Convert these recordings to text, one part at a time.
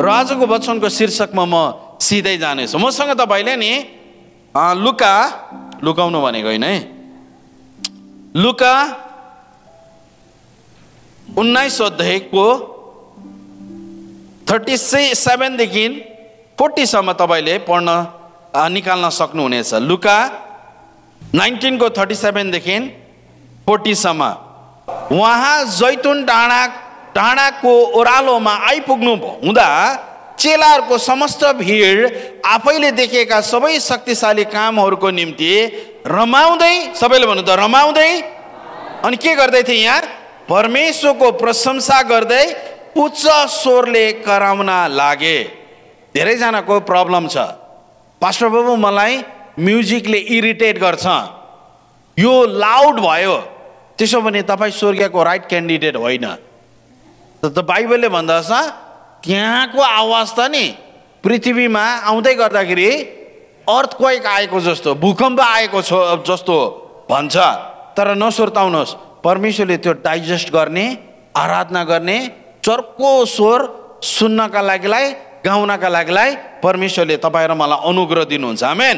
र आजको वचनको शीर्षकमा म सिधै जानेछु मसँग तपाईँले नि लुका लुकाउनु भनेको होइन है लुका उन्नाइस अध्यायको थर्टी से सेभेनदेखि फोर्टीसम्म तपाईँले पढ्न निकाल्न सक्नुहुनेछ लुका नाइन्टिनको थर्टी सेभेनदेखि फोर्टीसम्म उहाँ जैतुन डाँडा टाढाको ओह्रालोमा आइपुग्नु हुँदा चेलाहरूको समस्त भिड आफैले देखेका सबै शक्तिशाली कामहरूको निम्ति रमाउँदै सबैले भन्नु त रमाउँदै अनि के गर्दै थिए यहाँ परमेश्वरको प्रशंसा गर्दै उच्च स्वरले कराउन लागे धेरैजनाको प्रब्लम छ पास्टर बाबु मलाई म्युजिकले इरिटेट गर्छ यो लाउड भयो त्यसो भने तपाईँ स्वर्गीयको राइट क्यान्डिडेट होइन त बाइबलले भन्दा त्यहाँको आवाज त नि पृथ्वीमा आउँदै गर्दाखेरि अर्थक्वेक आएको जस्तो भूकम्प आएको छ जस्तो भन्छ तर नसुर्ताउनुहोस् परमेश्वरले त्यो डाइजेस्ट गर्ने आराधना गर्ने चर्को स्वर सुन्नका लागिलाई गाउनका लागिलाई परमेश्वरले तपाईँ र मलाई अनुग्रह दिनुहुन्छ आमेन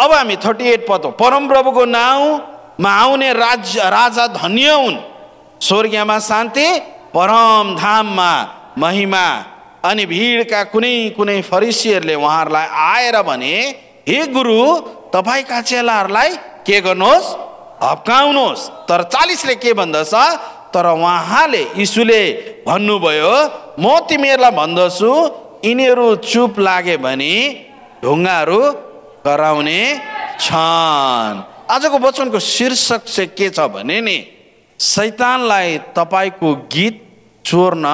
अब हामी थर्टी एट परम परमप्रभुको नाउँमा आउने राज राजा धन्य हुन् स्वर्गीयमा शान्ति परम धाममा महिमा अनि भिडका कुनै कुनै फरिसीहरूले उहाँहरूलाई आएर भने हे गुरु तपाईँका चेलाहरूलाई के गर्नुहोस् हप्काउनुहोस् तर चालिसले के भन्दछ तर उहाँले यीशुले भन्नुभयो म तिमीहरूलाई भन्दछु यिनीहरू चुप लागे भने ढुङ्गाहरू कराउने छन् आजको वचनको शीर्षक चाहिँ के छ भने नि शैतानलाई तपाईँको गीत चोर्न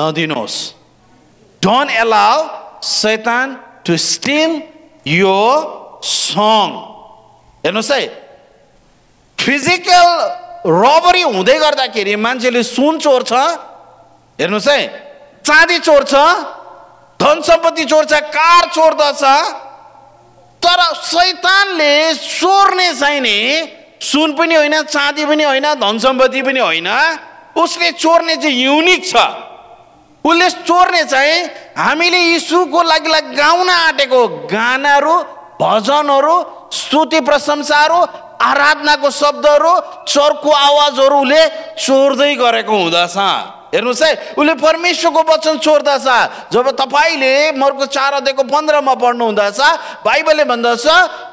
नदिनुहोस् don't allow Satan to steal यो सङ हेर्नुहोस् है फिजिकल रबरी हुँदै गर्दाखेरि मान्छेले सुन चोर्छ हेर्नुहोस् है चाँदी चोर्छ धन सम्पत्ति चोर्छ कार चोर्दछ तर शैतानले चोर्ने चाहिँ सुन पनि होइन चाँदी पनि होइन धन सम्पत्ति पनि होइन उसले चोर्ने चाहिँ युनिक छ उसले चोर्ने चाहिँ हामीले यीशुको लागि गाउन आँटेको गानाहरू भजनहरू स्तुति प्रशंसाहरू आराधनाको शब्दहरू चर्को आवाजहरू उसले चोर्दै गरेको हुँदछ हेर्नुहोस् है उसले परमेश्वरको वचन छोड्दछ जब तपाईँले मर्को चार अध्ययको पन्ध्रमा पढ्नुहुँदछ बाइबलले भन्दछ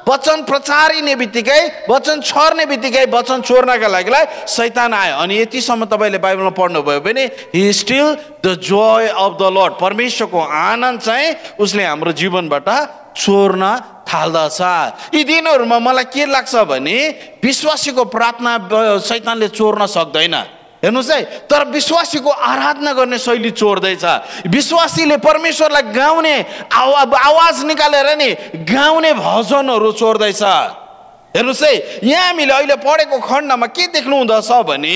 वचन प्रचारिने बित्तिकै वचन छर्ने बित्तिकै वचन छोड्नका लागिलाई सैतान आयो अनि यतिसम्म तपाईँले बाइबलमा पढ्नुभयो भने he steal the joy of the Lord परमेश्वरको आनन्द चाहिँ उसले हाम्रो जीवनबाट चोर्न थाल्दछ यी दिनहरूमा मलाई के लाग्छ भने विश्वासीको प्रार्थना सैतानले चोर्न सक्दैन हेर्नुहोस् है तर विश्वासीको आराधना गर्ने शैली चोर्दैछ विश्वासीले परमेश्वरलाई गाउने आवाज निकालेर नि गाउने भजनहरू चोर्दैछ हेर्नुहोस् है यहाँ हामीले अहिले पढेको खण्डमा के देख्नु हुँदछ भने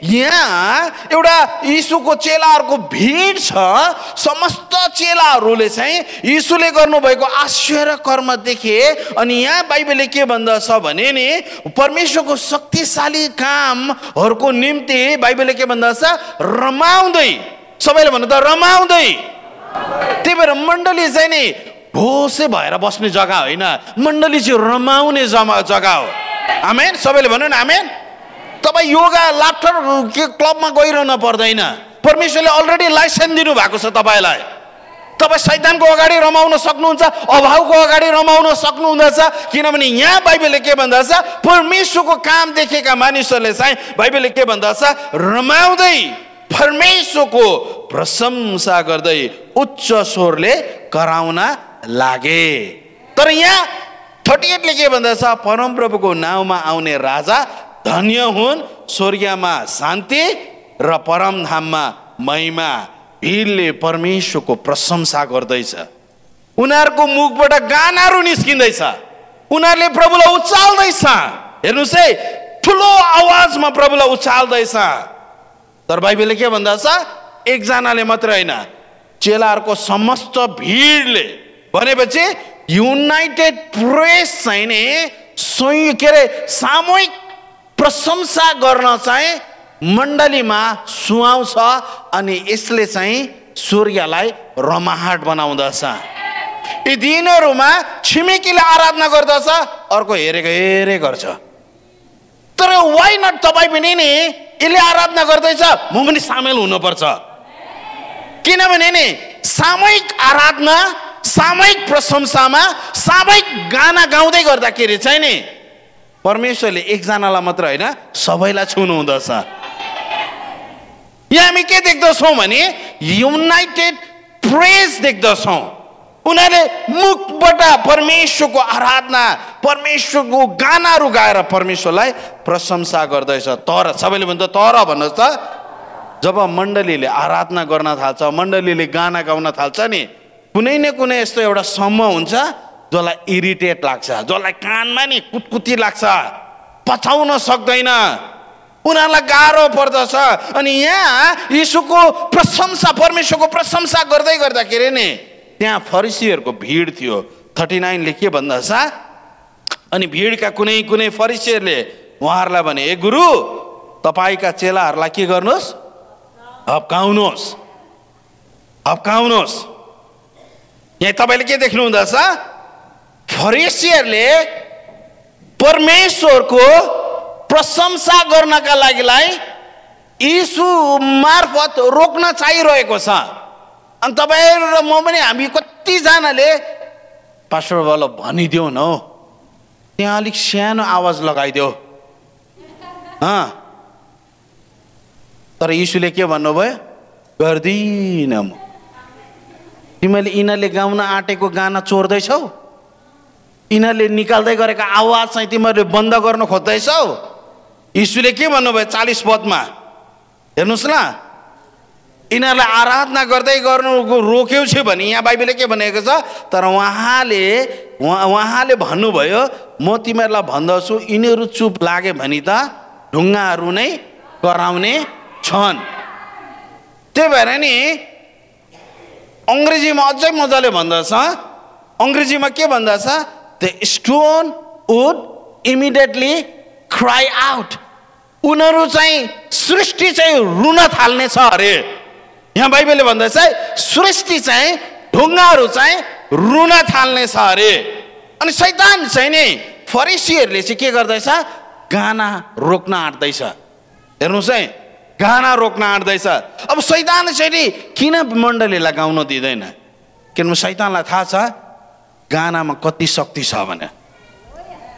यहाँ एउटा यीशुको चेलाहरूको भिड छ समस्त चेलाहरूले चाहिँ यीशुले गर्नुभएको आश्चर्य कर्म देखे अनि यहाँ बाइबलले के भन्दछ भने नि परमेश्वरको शक्तिशाली कामहरूको निम्ति बाइबलले के भन्दछ रमाउँदै सबैले भन्नु त रमाउँदै त्यही भएर मण्डली चाहिँ नि घोसे भएर बस्ने जग्गा होइन मण्डली चाहिँ रमाउने जमा जग्गा हो आमेन सबैले भन्नु न आमेन तपाईँ योगा लाफ्टर के क्लबमा गइरहन पर्दैन परमेश्वरले अलरेडी लाइसेन्स दिनुभएको छ तपाईँलाई तपाईँ सैतानको अगाडि रमाउन सक्नुहुन्छ अभावको अगाडि रमाउन सक्नुहुँदछ किनभने यहाँ बाइबलले के भन्दछ परमेश्वरको काम देखेका मानिसहरूले चाहिँ बाइबलले के भन्दछ रमाउँदै परमेश्वरको प्रशंसा गर्दै उच्च स्वरले कराउन लागे तर यहाँ थर्टी एटले के भन्दछ परमप्रभुको नाउँमा आउने राजा धन्य हुन् स्वर्गमा शान्ति र परमधाममा महिमा भिरले परमेश्वरको प्रशंसा गर्दैछ उनीहरूको मुखबाट गानाहरू निस्किँदैछ उनीहरूले प्रभुलाई उचाल्दैछ हेर्नुहोस् है ठुलो आवाजमा प्रभुलाई उचाल्दैछ तर बाइबलले के भन्दा एकजनाले मात्रै होइन चेलाहरूको समस्त भिडले भनेपछि युनाइटेड प्रेस चाहिँ नि स्वयं के अरे सामूहिक प्रशंसा गर्न चाहिँ मण्डलीमा सुहाउँछ अनि यसले चाहिँ सूर्यलाई रमाहाट बनाउँदछ यी दिनहरूमा छिमेकीले आराधना गर्दछ अर्को हेरेको हेरे गर्छ तर वाइ नट तपाईँ पनि नि यसले आराधना गर्दैछ म पनि सामेल हुनुपर्छ किनभने नि सामूहिक आराधना सामयिक प्रशंसामा सामयिक गाना गाउँदै गर्दाखेरि चाहिँ नि परमेश्वरले एकजनालाई मात्र होइन सबैलाई छुनु हुँदछ यहाँ हामी के देख्दछौँ भने युनाइटेड प्रेस देख्दछौँ उनीहरूले मुखबाट परमेश्वरको आराधना परमेश्वरको गानाहरू गाएर परमेश्वरलाई प्रशंसा गर्दैछ तर सबैले भन्छ तर भन्नुहोस् त जब मण्डलीले आराधना गर्न थाल्छ मण्डलीले गाना गाउन थाल्छ नि कुनै न कुनै यस्तो एउटा समूह हुन्छ जसलाई इरिटेट लाग्छ जसलाई कानमा नि कुटकुती लाग्छ पछाउन सक्दैन उनीहरूलाई गाह्रो पर्दछ अनि यहाँ यीशुको प्रशंसा परमेश्वरको प्रशंसा गर्दै गर्दाखेरि नि त्यहाँ फरिसीहरूको भिड थियो थर्टी नाइनले के भन्दछ अनि भिडका कुनै कुनै फरिसीहरूले उहाँहरूलाई भने ए गुरु तपाईँका चेलाहरूलाई के गर्नुहोस् हप्काउनुहोस् हप्काउनुहोस् यहाँ तपाईँले के देख्नु देख्नुहुँदछ फरेसीहरूले परमेश्वरको प्रशंसा गर्नका लागिलाई यीशु मार्फत रोक्न चाहिरहेको छ अनि तपाईँहरू र म पनि हामी कतिजनाले पास्टरबाट भनिदेऊ न हौ त्यहाँ अलिक सानो आवाज लगाइदेऊ तर यीशुले के भन्नुभयो गर्दिनँ म तिमीले यिनीहरूले गाउन आँटेको गाना चोर्दैछौ यिनीहरूले निकाल्दै गरेको आवाज चाहिँ तिमीहरूले बन्द गर्न खोज्दैछौ यीशुले के भन्नुभयो चालिस पदमा हेर्नुहोस् न यिनीहरूलाई आराधना गर्दै गर्नु रोक्यौ छु भने यहाँ बाइबलले के भनेको छ तर उहाँले उहाँले भन्नुभयो म तिमीहरूलाई भन्दछु यिनीहरू चुप लाग्यो भने त ढुङ्गाहरू नै कराउने छन् त्यही भएर नि अङ्ग्रेजीमा अझै मजाले भन्दछ अङ्ग्रेजीमा के भन्दछ the stone would immediately cry out उनीहरू चाहिँ सृष्टि चाहिँ रुन थाल्नेछ अरे यहाँ बाइबलले भन्दैछ सृष्टि चाहिँ ढुङ्गाहरू चाहिँ रुन थाल्नेछ अरे अनि सैतान चाहिँ नि फरेसीहरूले चाहिँ के गर्दैछ गाना रोक्न आँट्दैछ हेर्नुहोस् है गाना रोक्न आँट्दैछ अब सैतान नि किन मण्डलीलाई गाउन दिँदैन किनभने सैतानलाई थाहा छ गानामा कति शक्ति छ भने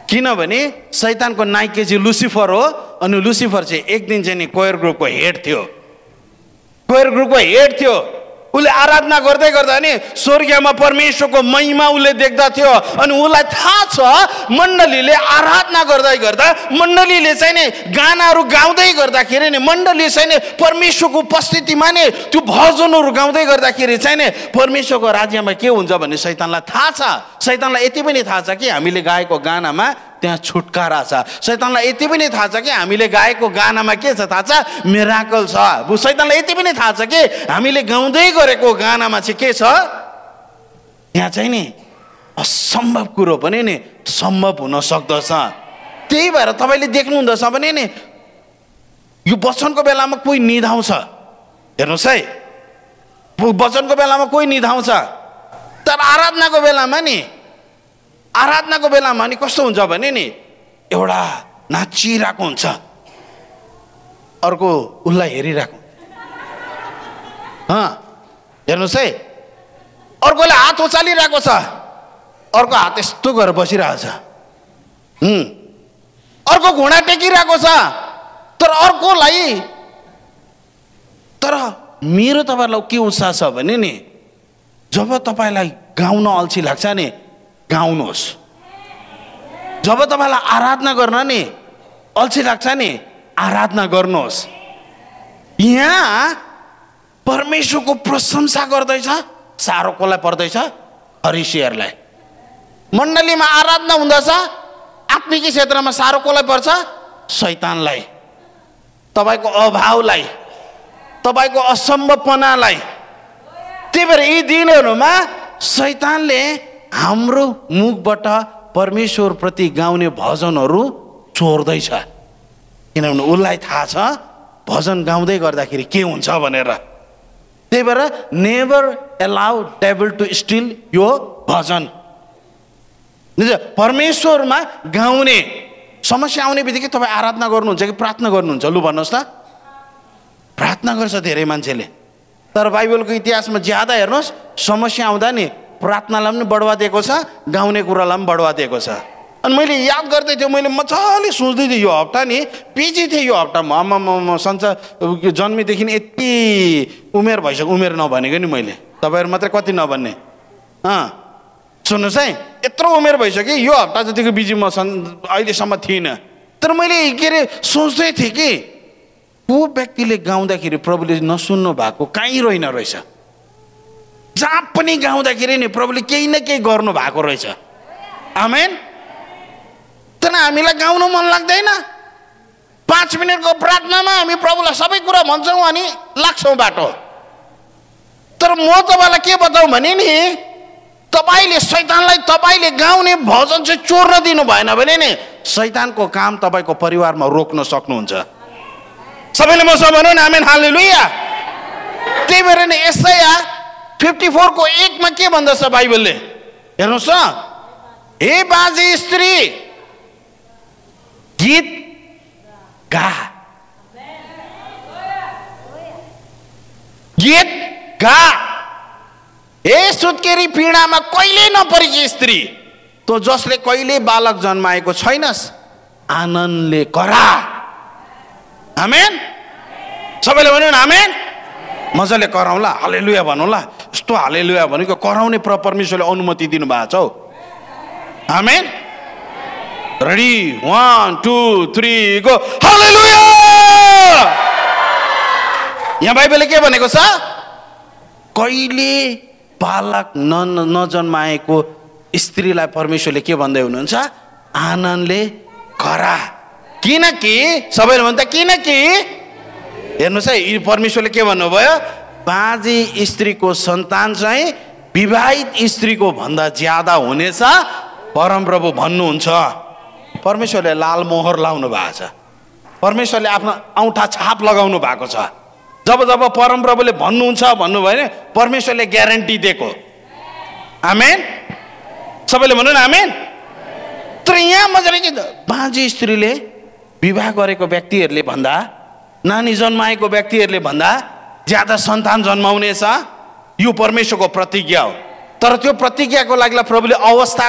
किनभने सैतानको नाइके चाहिँ लुसिफर हो अनि लुसिफर चाहिँ एक दिन चाहिँ नि कोयर ग्रुपको हेड थियो कोयर ग्रुपको हेड थियो उसले आराधना गर्दै गर्दा नि स्वर्गीयमा परमेश्वरको महिमा उसले देख्दा थियो अनि उसलाई थाहा छ मण्डलीले आराधना गर्दै गर्दा मण्डलीले चाहिँ नि गानाहरू गाउँदै गर्दाखेरि नि मण्डली चाहिँ नि परमेश्वरको उपस्थितिमा नै त्यो भजनहरू गाउँदै गर्दाखेरि चाहिँ नि परमेश्वरको राज्यमा के हुन्छ भन्ने सैतनलाई थाहा छ सैतनलाई यति पनि थाहा छ कि हामीले गाएको गानामा त्यहाँ छुटकारा छ सैतनलाई यति पनि थाहा छ कि हामीले गाएको गानामा के छ थाहा छ मेराकल छ सैतनलाई यति पनि थाहा छ कि हामीले गाउँदै गरेको गानामा चाहिँ के छ त्यहाँ चाहिँ नि असम्भव कुरो पनि नि सम्भव हुन सक्दछ त्यही भएर तपाईँले देख्नुहुँदछ भने नि यो वचनको बेलामा कोही निधाउँछ हेर्नुहोस् है वचनको बेलामा कोही निधाउँछ तर आराधनाको बेलामा नि आराधनाको बेलामा नि कस्तो हुन्छ भने नि एउटा नाचिरहेको हुन्छ अर्को उसलाई हेरिरहेको हेर्नुहोस् है अर्कोले हात उचालिरहेको छ अर्को हात यस्तो गरेर बसिरहेको छ अर्को घुँडा टेकिरहेको छ तर अर्कोलाई तर मेरो तपाईँलाई के उत्साह छ भने नि जब तपाईँलाई गाउन अल्छी लाग्छ नि गाउनुहोस् जब तपाईँलाई आराधना गर्न नि अल्छी लाग्छ नि आराधना गर्नुहोस् यहाँ परमेश्वरको प्रशंसा गर्दैछ साह्रो कसलाई पर्दैछ हरिषिहरूलाई मण्डलीमा आराधना हुँदछ आत्मिक क्षेत्रमा साह्रो कसलाई पर्छ शैतानलाई तपाईँको अभावलाई तपाईँको असम्भवपनालाई त्यही भएर यी दिनहरूमा शैतानले हाम्रो मुखबाट परमेश्वरप्रति गाउने भजनहरू चोर्दैछ किनभने उसलाई थाहा छ भजन गाउँदै गर्दाखेरि के हुन्छ भनेर त्यही भएर never allow table to steal यो भजन परमेश्वरमा गाउने समस्या आउने बित्तिकै तपाईँ आराधना गर्नुहुन्छ कि प्रार्थना गर्नुहुन्छ लु भन्नुहोस् त प्रार्थना गर्छ धेरै मान्छेले तर बाइबलको इतिहासमा ज्यादा हेर्नुहोस् समस्या आउँदा नि प्रार्थनालाई पनि बढुवा दिएको छ गाउने कुरालाई पनि बढुवा दिएको छ अनि मैले याद गर्दै थिएँ मैले मजाले सोच्दै थिएँ यो हप्ता नि पिजी थिएँ यो हप्ता म आमा संसार जन्मेदेखि यति उमेर भइसक्यो उमेर नभनेको नि मैले तपाईँहरू मात्रै कति नभन्ने अँ सुन्नुहोस् है यत्रो उमेर भइसक्यो यो हप्ता जतिको बिजी म सन् अहिलेसम्म थिइनँ तर मैले के अरे सोच्दै थिएँ कि को व्यक्तिले गाउँदाखेरि प्रभुले नसुन्नु भएको काहीँ रहेन रहेछ जहाँ पनि गाउँदाखेरि नि प्रभुले केही न केही गर्नु भएको रहेछ आमेन तर हामीलाई गाउनु मन लाग्दैन पाँच मिनटको प्रार्थनामा हामी प्रभुलाई सबै कुरा भन्छौँ अनि लाग्छौँ बाटो तर म तपाईँलाई के बताउँ भने नि तपाईँले शैतानलाई तपाईँले गाउने भजन चाहिँ चोर्न दिनु भएन भने नि शैतानको काम तपाईँको परिवारमा रोक्न सक्नुहुन्छ सबैले मसँग भनौँ न आमेन हाल्ने लुया त्यही भएर नि यसै फिफ्टी फोरको एकमा के भन्दछ बाइबलले हेर्नुहोस् न हे बाजे स्त्री गीत गा गीत गा ए सुत्केरी पीडामा कहिले नपरिकी स्त्री तँ जसले कहिले बालक जन्माएको छैनस् आनन्दले करा आमेन सबैले भन्यो भने आमेन मजाले कराउँला हलेलुया भनौँला कस्तो हालेलुया भनेको कराउने प्र परमेश्वरले अनुमति दिनुभएको छ हौ हामी ready one two three go हालेलुया यहाँ बाइबलले के भनेको छ कहिले बालक न नजन्माएको स्त्रीलाई परमेश्वरले के भन्दै हुनुहुन्छ आनन्दले करा किनकि सबैले भन्दा किनकि हेर्नुहोस् है परमेश्वरले के भन्नुभयो बाजे स्त्रीको सन्तान चाहिँ विवाहित स्त्रीको भन्दा ज्यादा हुनेछ परमप्रभु भन्नुहुन्छ परमेश्वरले लाल मोहर लाउनु भएको छ परमेश्वरले आफ्नो औँठा छाप लगाउनु भएको छ जब जब परमप्रभुले भन्नुहुन्छ भन्नुभयो भने परमेश्वरले ग्यारेन्टी दिएको आमेन सबैले भन्नु न आमेन तर यहाँ मजाले के बाँझी स्त्रीले विवाह गरेको व्यक्तिहरूले भन्दा नानी जन्माएको व्यक्तिहरूले भन्दा ज्यादा सन्तान जन्माउने छ यो परमेश्वरको प्रतिज्ञा हो तर त्यो प्रतिज्ञाको लागि प्रभुले अवस्था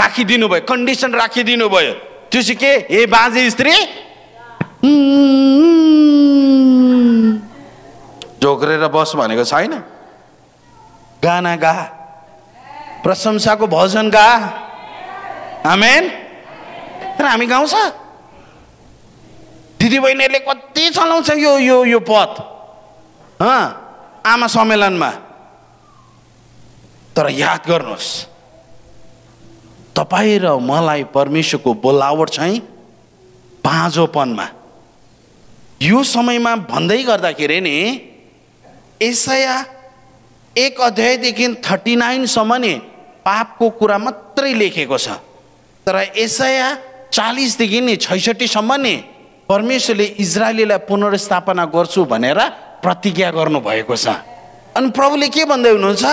राखिदिनु भयो कन्डिसन राखिदिनु भयो त्यो चाहिँ के हे बाजे स्त्री झोक्रेर बस भनेको छैन गाना गा प्रशंसाको भजन गा आमेन तर हामी गाउँछ दिदीबहिनीहरूले कति चलाउँछ यो यो यो पथ आमा सम्मेलनमा तर याद गर्नुहोस् तपाईँ र मलाई परमेश्वरको बोलावट चाहिँ पाँचोपनमा यो समयमा भन्दै गर्दाखेरि नि एसया एक अध्यायदेखि थर्टी नाइनसम्म नि पापको कुरा मात्रै लेखेको छ तर एसया चालिसदेखि नि छैसठीसम्म नि परमेश्वरले इजरायलीलाई पुनर्स्थापना गर्छु भनेर प्रतिज्ञा गर्नुभएको छ अनि प्रभुले के भन्दै हुनुहुन्छ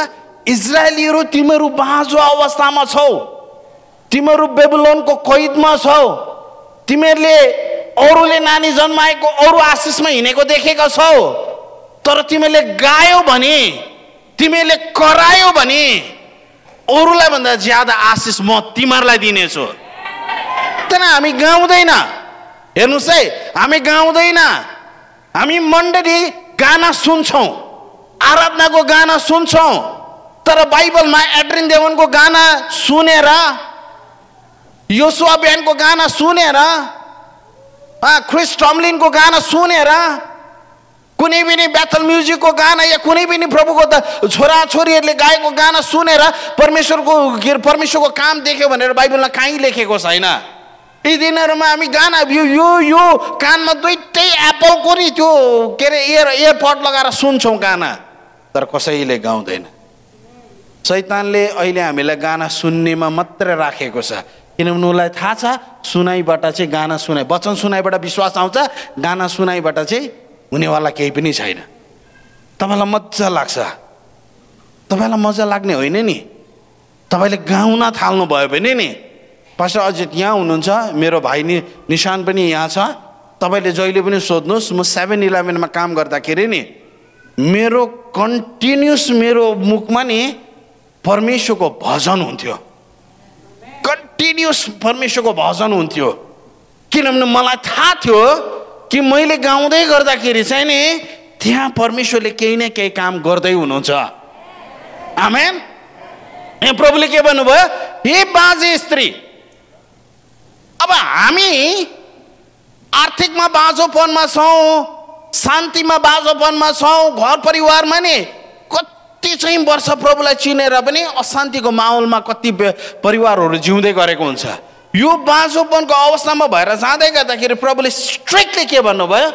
इजरायलीहरू तिमीहरू बाँझो अवस्थामा छौ तिमीहरू बेबुलोनको कैदमा छौ तिमीहरूले अरूले नानी जन्माएको अरू आशिषमा हिँडेको देखेका छौ तर तिमीहरूले गायो भने तिमीहरूले करायो भने अरूलाई भन्दा ज्यादा आशिष म तिमीहरूलाई दिनेछु तर हामी गाउँदैन हेर्नुहोस् है हामी गाउँदैन हामी मण्डली गाना सुन्छौँ आराधनाको गाना सुन्छौँ तर बाइबलमा एड्रिन देवनको गाना सुनेर योसुवा बिहानको गाना सुनेर क्रिस टम्लिनको गाना सुनेर कुनै पनि ब्याथल म्युजिकको गाना या कुनै पनि प्रभुको त छोराछोरीहरूले गाएको गाना सुनेर परमेश्वरको परमेश्वरको काम देख्यो भनेर बाइबलमा कहीँ लेखेको छैन यी दिनहरूमा हामी गाना यो यो यो कानमा दुइटै एप्पलको नि त्यो के अरे एयर एयरपोर्ट लगाएर सुन्छौँ गाना तर कसैले गाउँदैन सैतानले अहिले हामीलाई गाना सुन्नेमा मात्र राखेको छ किनभने उसलाई थाहा छ सुनाइबाट चाहिँ गाना सुनाइ वचन सुनाइबाट विश्वास आउँछ गाना सुनाइबाट चाहिँ हुनेवाला केही पनि छैन तपाईँलाई मजा लाग्छ तपाईँलाई मजा लाग्ने होइन नि तपाईँले गाउन थाल्नु भयो भने नि पास्टर अजित यहाँ हुनुहुन्छ मेरो भाइ नि निशान पनि यहाँ छ तपाईँले जहिले पनि सोध्नुहोस् म सेभेन इलेभेनमा काम गर्दाखेरि नि मेरो कन्टिन्युस मेरो मुखमा नि परमेश्वरको भजन हुन्थ्यो कन्टिन्युस परमेश्वरको भजन हुन्थ्यो किनभने मलाई थाहा थियो कि मैले गाउँदै गर्दाखेरि चाहिँ नि त्यहाँ परमेश्वरले केही न केही काम गर्दै हुनुहुन्छ आमेन ए प्रभुले के भन्नुभयो हे बाजे स्त्री अब हामी आर्थिकमा बाँझोपनमा छौँ शान्तिमा बाँझोपनमा छौँ घर परिवारमा नि कति चाहिँ वर्ष प्रभुलाई चिनेर पनि अशान्तिको माहौलमा कति परिवारहरू जिउँदै गरेको हुन्छ यो बाँझोपनको अवस्थामा भएर जाँदै गर्दाखेरि प्रभुले स्ट्रिक्टली के भन्नुभयो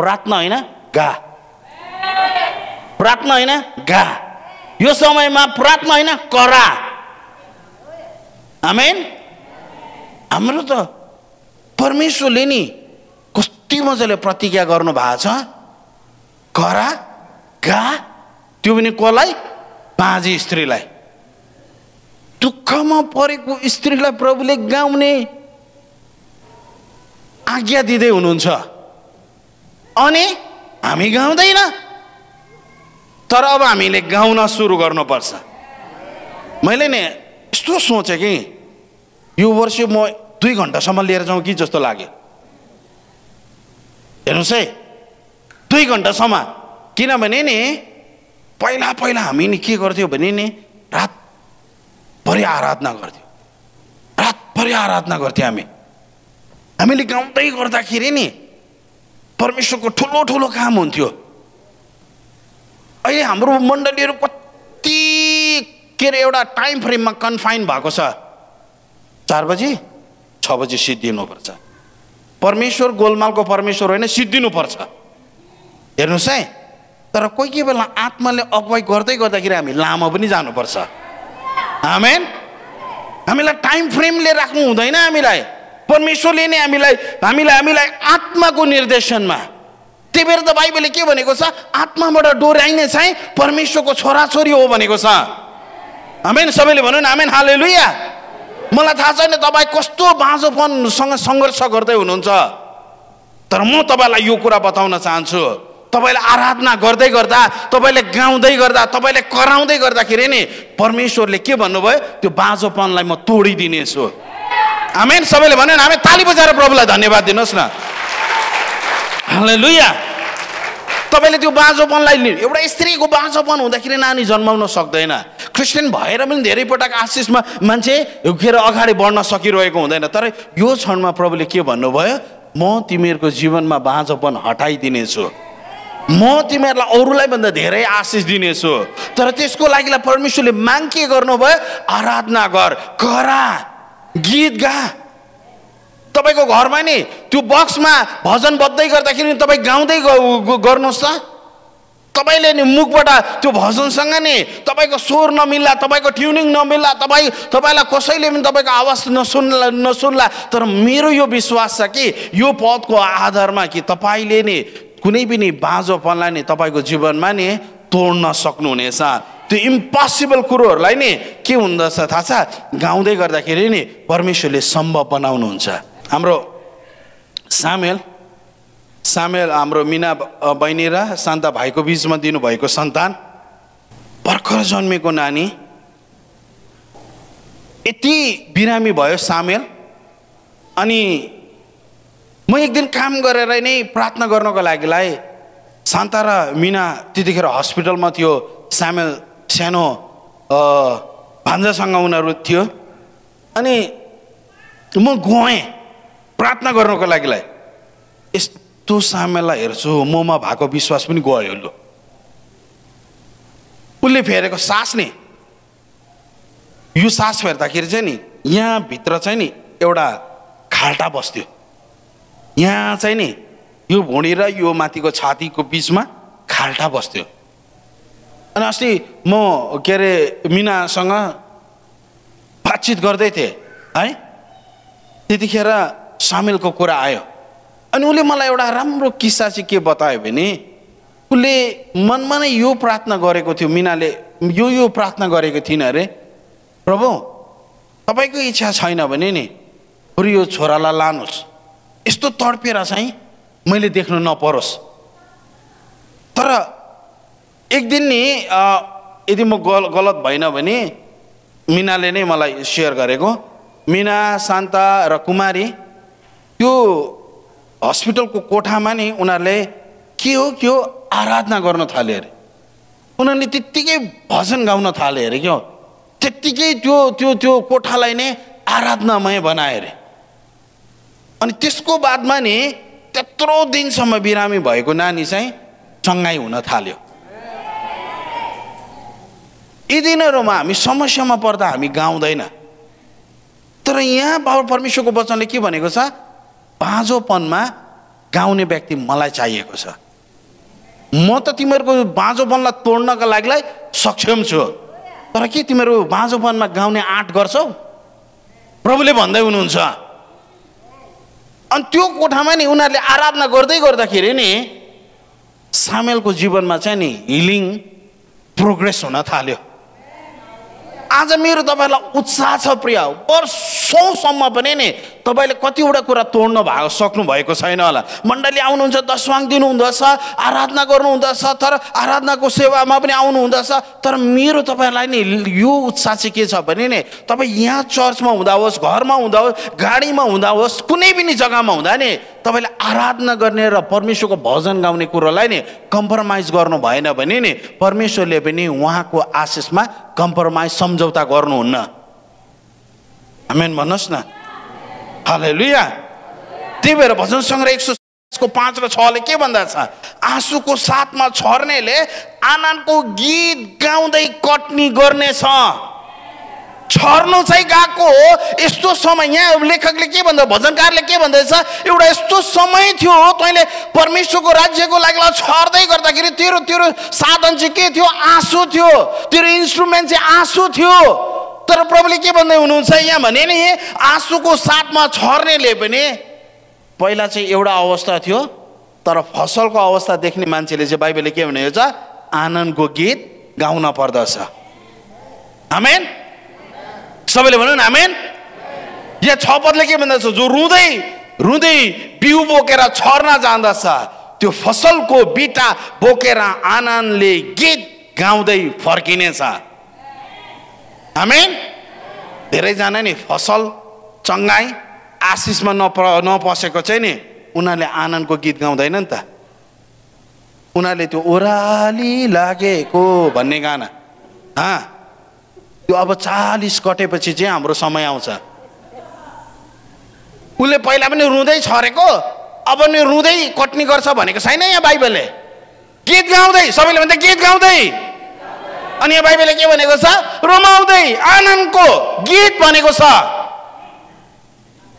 प्रार्थना होइन गा प्रार्थना होइन गा यो समयमा प्रार्थना होइन करा आमेन हाम्रो त परमेश्वरले नि कति मजाले प्रतिज्ञा गर्नु भएको छ करा गा त्यो पनि कसलाई बाँझे स्त्रीलाई दुःखमा परेको स्त्रीलाई प्रभुले गाउने आज्ञा दिँदै हुनुहुन्छ अनि हामी गाउँदैन तर अब हामीले गाउन सुरु गर्नुपर्छ मैले नि यस्तो सोचेँ कि यो वर्ष म दुई घन्टासम्म लिएर जाउँ कि जस्तो लाग्यो हेर्नुहोस् है दुई घन्टासम्म किनभने नि पहिला पहिला हामी नि के गर्थ्यौँ भने नि रातभरि आराधना गर्थ्यौँ रातभरि आराधना गर्थ्यौँ हामी हामीले गाउँदै गर्दाखेरि नि परमेश्वरको ठुलो ठुलो काम हुन्थ्यो अहिले हाम्रो मण्डलीहरू कति के अरे एउटा टाइम फ्रेममा कन्फाइन भएको छ चार बजी छ बजी सिद्धिनुपर्छ परमेश्वर गोलमालको परमेश्वर होइन सिद्धिनुपर्छ हेर्नुहोस् है तर कोही कोही बेला आत्माले अगुवाई गर्दै गर्दाखेरि हामी लामो पनि जानुपर्छ आमेन हामीलाई टाइम फ्रेमले राख्नु हुँदैन हामीलाई परमेश्वरले नै हामीलाई हामीलाई हामीलाई आत्माको निर्देशनमा त्यही भएर त बाइबलले के भनेको छ आत्माबाट डोर्याइने चाहिँ परमेश्वरको छोराछोरी हो भनेको छ हामी सबैले भनौँ न हामी हाले या मलाई थाहा छैन तपाईँ कस्तो बाँझोपनसँग सङ्घर्ष गर्दै हुनुहुन्छ तर म तपाईँलाई यो कुरा बताउन चाहन्छु तपाईँले आराधना गर्दै गर्दा तपाईँले गाउँदै गर्दा तपाईँले कराउँदै गर्दाखेरि नि परमेश्वरले के भन्नुभयो त्यो बाँझोपनलाई म तोडिदिनेछु हामी सबैले भने हामी ताली बजाएर प्रभुलाई धन्यवाद दिनुहोस् न लुया तपाईँले त्यो बाँझोपनलाई लिनु एउटा स्त्रीको बाँझोपन हुँदाखेरि नानी जन्माउन सक्दैन क्रिस्चियन भएर पनि धेरै पटक आशिषमा मान्छे हुखेर अगाडि बढ्न सकिरहेको हुँदैन तर यो क्षणमा प्रभुले के भन्नुभयो म तिमीहरूको जीवनमा बाँझोपन हटाइदिनेछु म तिमीहरूलाई अरूलाई भन्दा धेरै आशिष दिनेछु तर त्यसको लागि परमेश्वरले माग के गर्नुभयो आराधना गर करा गीत गा तपाईँको घरमा नि त्यो बक्समा भजन बज्दै गर्दाखेरि नि तपाईँ गाउँदै गर्नुहोस् त तपाईँले नि मुखबाट त्यो भजनसँग नि तपाईँको स्वर नमिल्ला तपाईँको ट्युनिङ नमिल्ला तपाईँ तपाईँलाई कसैले पनि तपाईँको आवाज नसुन्ला नसुन्ला तर मेरो यो विश्वास छ कि यो पदको आधारमा कि तपाईँले नि कुनै पनि बाँझोपनलाई नि तपाईँको जीवनमा नि तोड्न सक्नुहुनेछ त्यो इम्पोसिबल कुरोहरूलाई नि के हुँदछ थाहा छ गाउँदै गर्दाखेरि नि परमेश्वरले सम्भव बनाउनुहुन्छ हाम्रो सामेल सामेल हाम्रो मिना बहिनी र शान्ता भाइको बिचमा दिनुभएको सन्तान भर्खर जन्मेको नानी यति बिरामी भयो सामेल अनि म एक दिन काम गरेर नै प्रार्थना गर्नको लागिलाई शान्ता र मिना त्यतिखेर हस्पिटलमा थियो सामेल सानो भान्जासँग उनीहरू थियो अनि म गएँ प्रार्थना गर्नको लागिलाई यस्तो सामेलाई हेर्छु ममा भएको विश्वास पनि गयो लु उसले फेरेको सास नि यो सास फेर्दाखेरि चाहिँ नि यहाँभित्र चाहिँ नि एउटा खाल्टा बस्थ्यो यहाँ चाहिँ नि यो भुँडी र यो माथिको छातीको बिचमा खाल्टा बस्थ्यो अनि अस्ति म के अरे मिनासँग बातचित गर्दै थिएँ है त्यतिखेर सामेलको कुरा आयो अनि उसले मलाई एउटा राम्रो किस्सा चाहिँ के बतायो भने उसले मनमा नै यो प्रार्थना गरेको थियो मिनाले यो यो प्रार्थना गरेको थिइनँ अरे प्रभु तपाईँको इच्छा छैन भने नि बरु यो छोरालाई लानुहोस् यस्तो तडपेर चाहिँ मैले देख्नु नपरोस् तर एक दिन नि यदि म गल गलत भएन भने मिनाले नै मलाई सेयर गरेको मिना शान्ता र कुमारी त्यो हस्पिटलको कोठामा नि उनीहरूले के हो के हो आराधना गर्न थाले अरे उनीहरूले त्यत्तिकै भजन गाउन थाले अरे क्या त्यत्तिकै त्यो त्यो त्यो कोठालाई नै आराधनामय बनाए अरे अनि त्यसको बादमा नि त्यत्रो दिनसम्म बिरामी भएको नानी चाहिँ चङ्गाई हुन थाल्यो यी दिनहरूमा हामी समस्यामा पर्दा हामी गाउँदैन तर यहाँ बाबा परमेश्वरको वचनले के भनेको छ बाँझोपनमा गाउने व्यक्ति मलाई चाहिएको छ म त तिमीहरूको बाँझोपनलाई तोड्नका लागिलाई सक्षम छु तर के तिमीहरू बाँझोपनमा गाउने आँट गर्छौ प्रभुले भन्दै हुनुहुन्छ अनि त्यो कोठामा नि उनीहरूले आराधना गर्दै गर्दाखेरि नि सामेलको जीवनमा चाहिँ नि हिलिङ प्रोग्रेस हुन थाल्यो आज मेरो तपाईँहरूलाई उत्साह छ प्रिय वर्षौँसम्म पनि नि तपाईँले कतिवटा कुरा तोड्नु भएको सक्नु भएको छैन होला मण्डली आउनुहुन्छ दसवाङ दिनुहुँदछ आराधना गर्नुहुँदछ तर आराधनाको सेवामा पनि आउनुहुँदछ तर मेरो तपाईँलाई नि यो उत्साह चाहिँ के छ भने नि तपाईँ यहाँ चर्चमा हुँदा होस् घरमा हुँदा होस् गाडीमा हुँदा होस् कुनै पनि जग्गामा हुँदा नि तपाईँले आराधना गर्ने र परमेश्वरको भजन गाउने कुरोलाई नि कम्प्रोमाइज गर्नु भएन भने नि परमेश्वरले पनि उहाँको आशिषमा कम्प्रोमाइज सम्झौता गर्नुहुन्न हामी भन्नुहोस् न हले लुया त्यही भएर भजन सङ्ग्रह एक सौ को पाँच र छले के भन्दा छ आँसुको साथमा छर्नेले आनन्दको गीत गाउँदै कटनी गर्नेछ छर्नु चाहिँ गएको हो यस्तो समय यहाँ लेखकले के भन्दा भजनकारले के भन्दैछ एउटा यस्तो समय थियो तैँले परमेश्वरको राज्यको लागि छर्दै गर्दाखेरि तेरो तेरो साधन चाहिँ के थियो आँसु थियो तेरो इन्स्ट्रुमेन्ट चाहिँ आँसु थियो तर प्रभुले के भन्दै हुनुहुन्छ यहाँ भने नि आँसुको साथमा छर्नेले पनि पहिला चाहिँ एउटा अवस्था थियो तर फसलको अवस्था देख्ने मान्छेले चाहिँ बाइबलले के भनेको छ आनन्दको गीत गाउन पर्दछ आमेन सबैले भनौँ न आमेन यहाँ छ पदले के भन्दछ जो रुँदै रुँदै बिउ बोकेर छर्न जाँदछ त्यो फसलको बिटा बोकेर आनन्दले गीत गाउँदै फर्किनेछ हामी धेरैजना नि फसल चङ्गाई आशिषमा नप नपसेको चाहिँ नि उनीहरूले आनन्दको गीत गाउँदैन नि त उनीहरूले त्यो ओह्राली लागेको भन्ने गाना हा त्यो अब चालिस कटेपछि चाहिँ हाम्रो समय आउँछ उसले पहिला पनि रुँदै छरेको अब नि रुँदै कट्ने गर्छ भनेको छैन यहाँ बाइबलले गीत गाउँदै सबैले भन्दा गीत गाउँदै अनि यो बाइबलले के भनेको छ रुमाउँदै आनन्दको गीत भनेको छ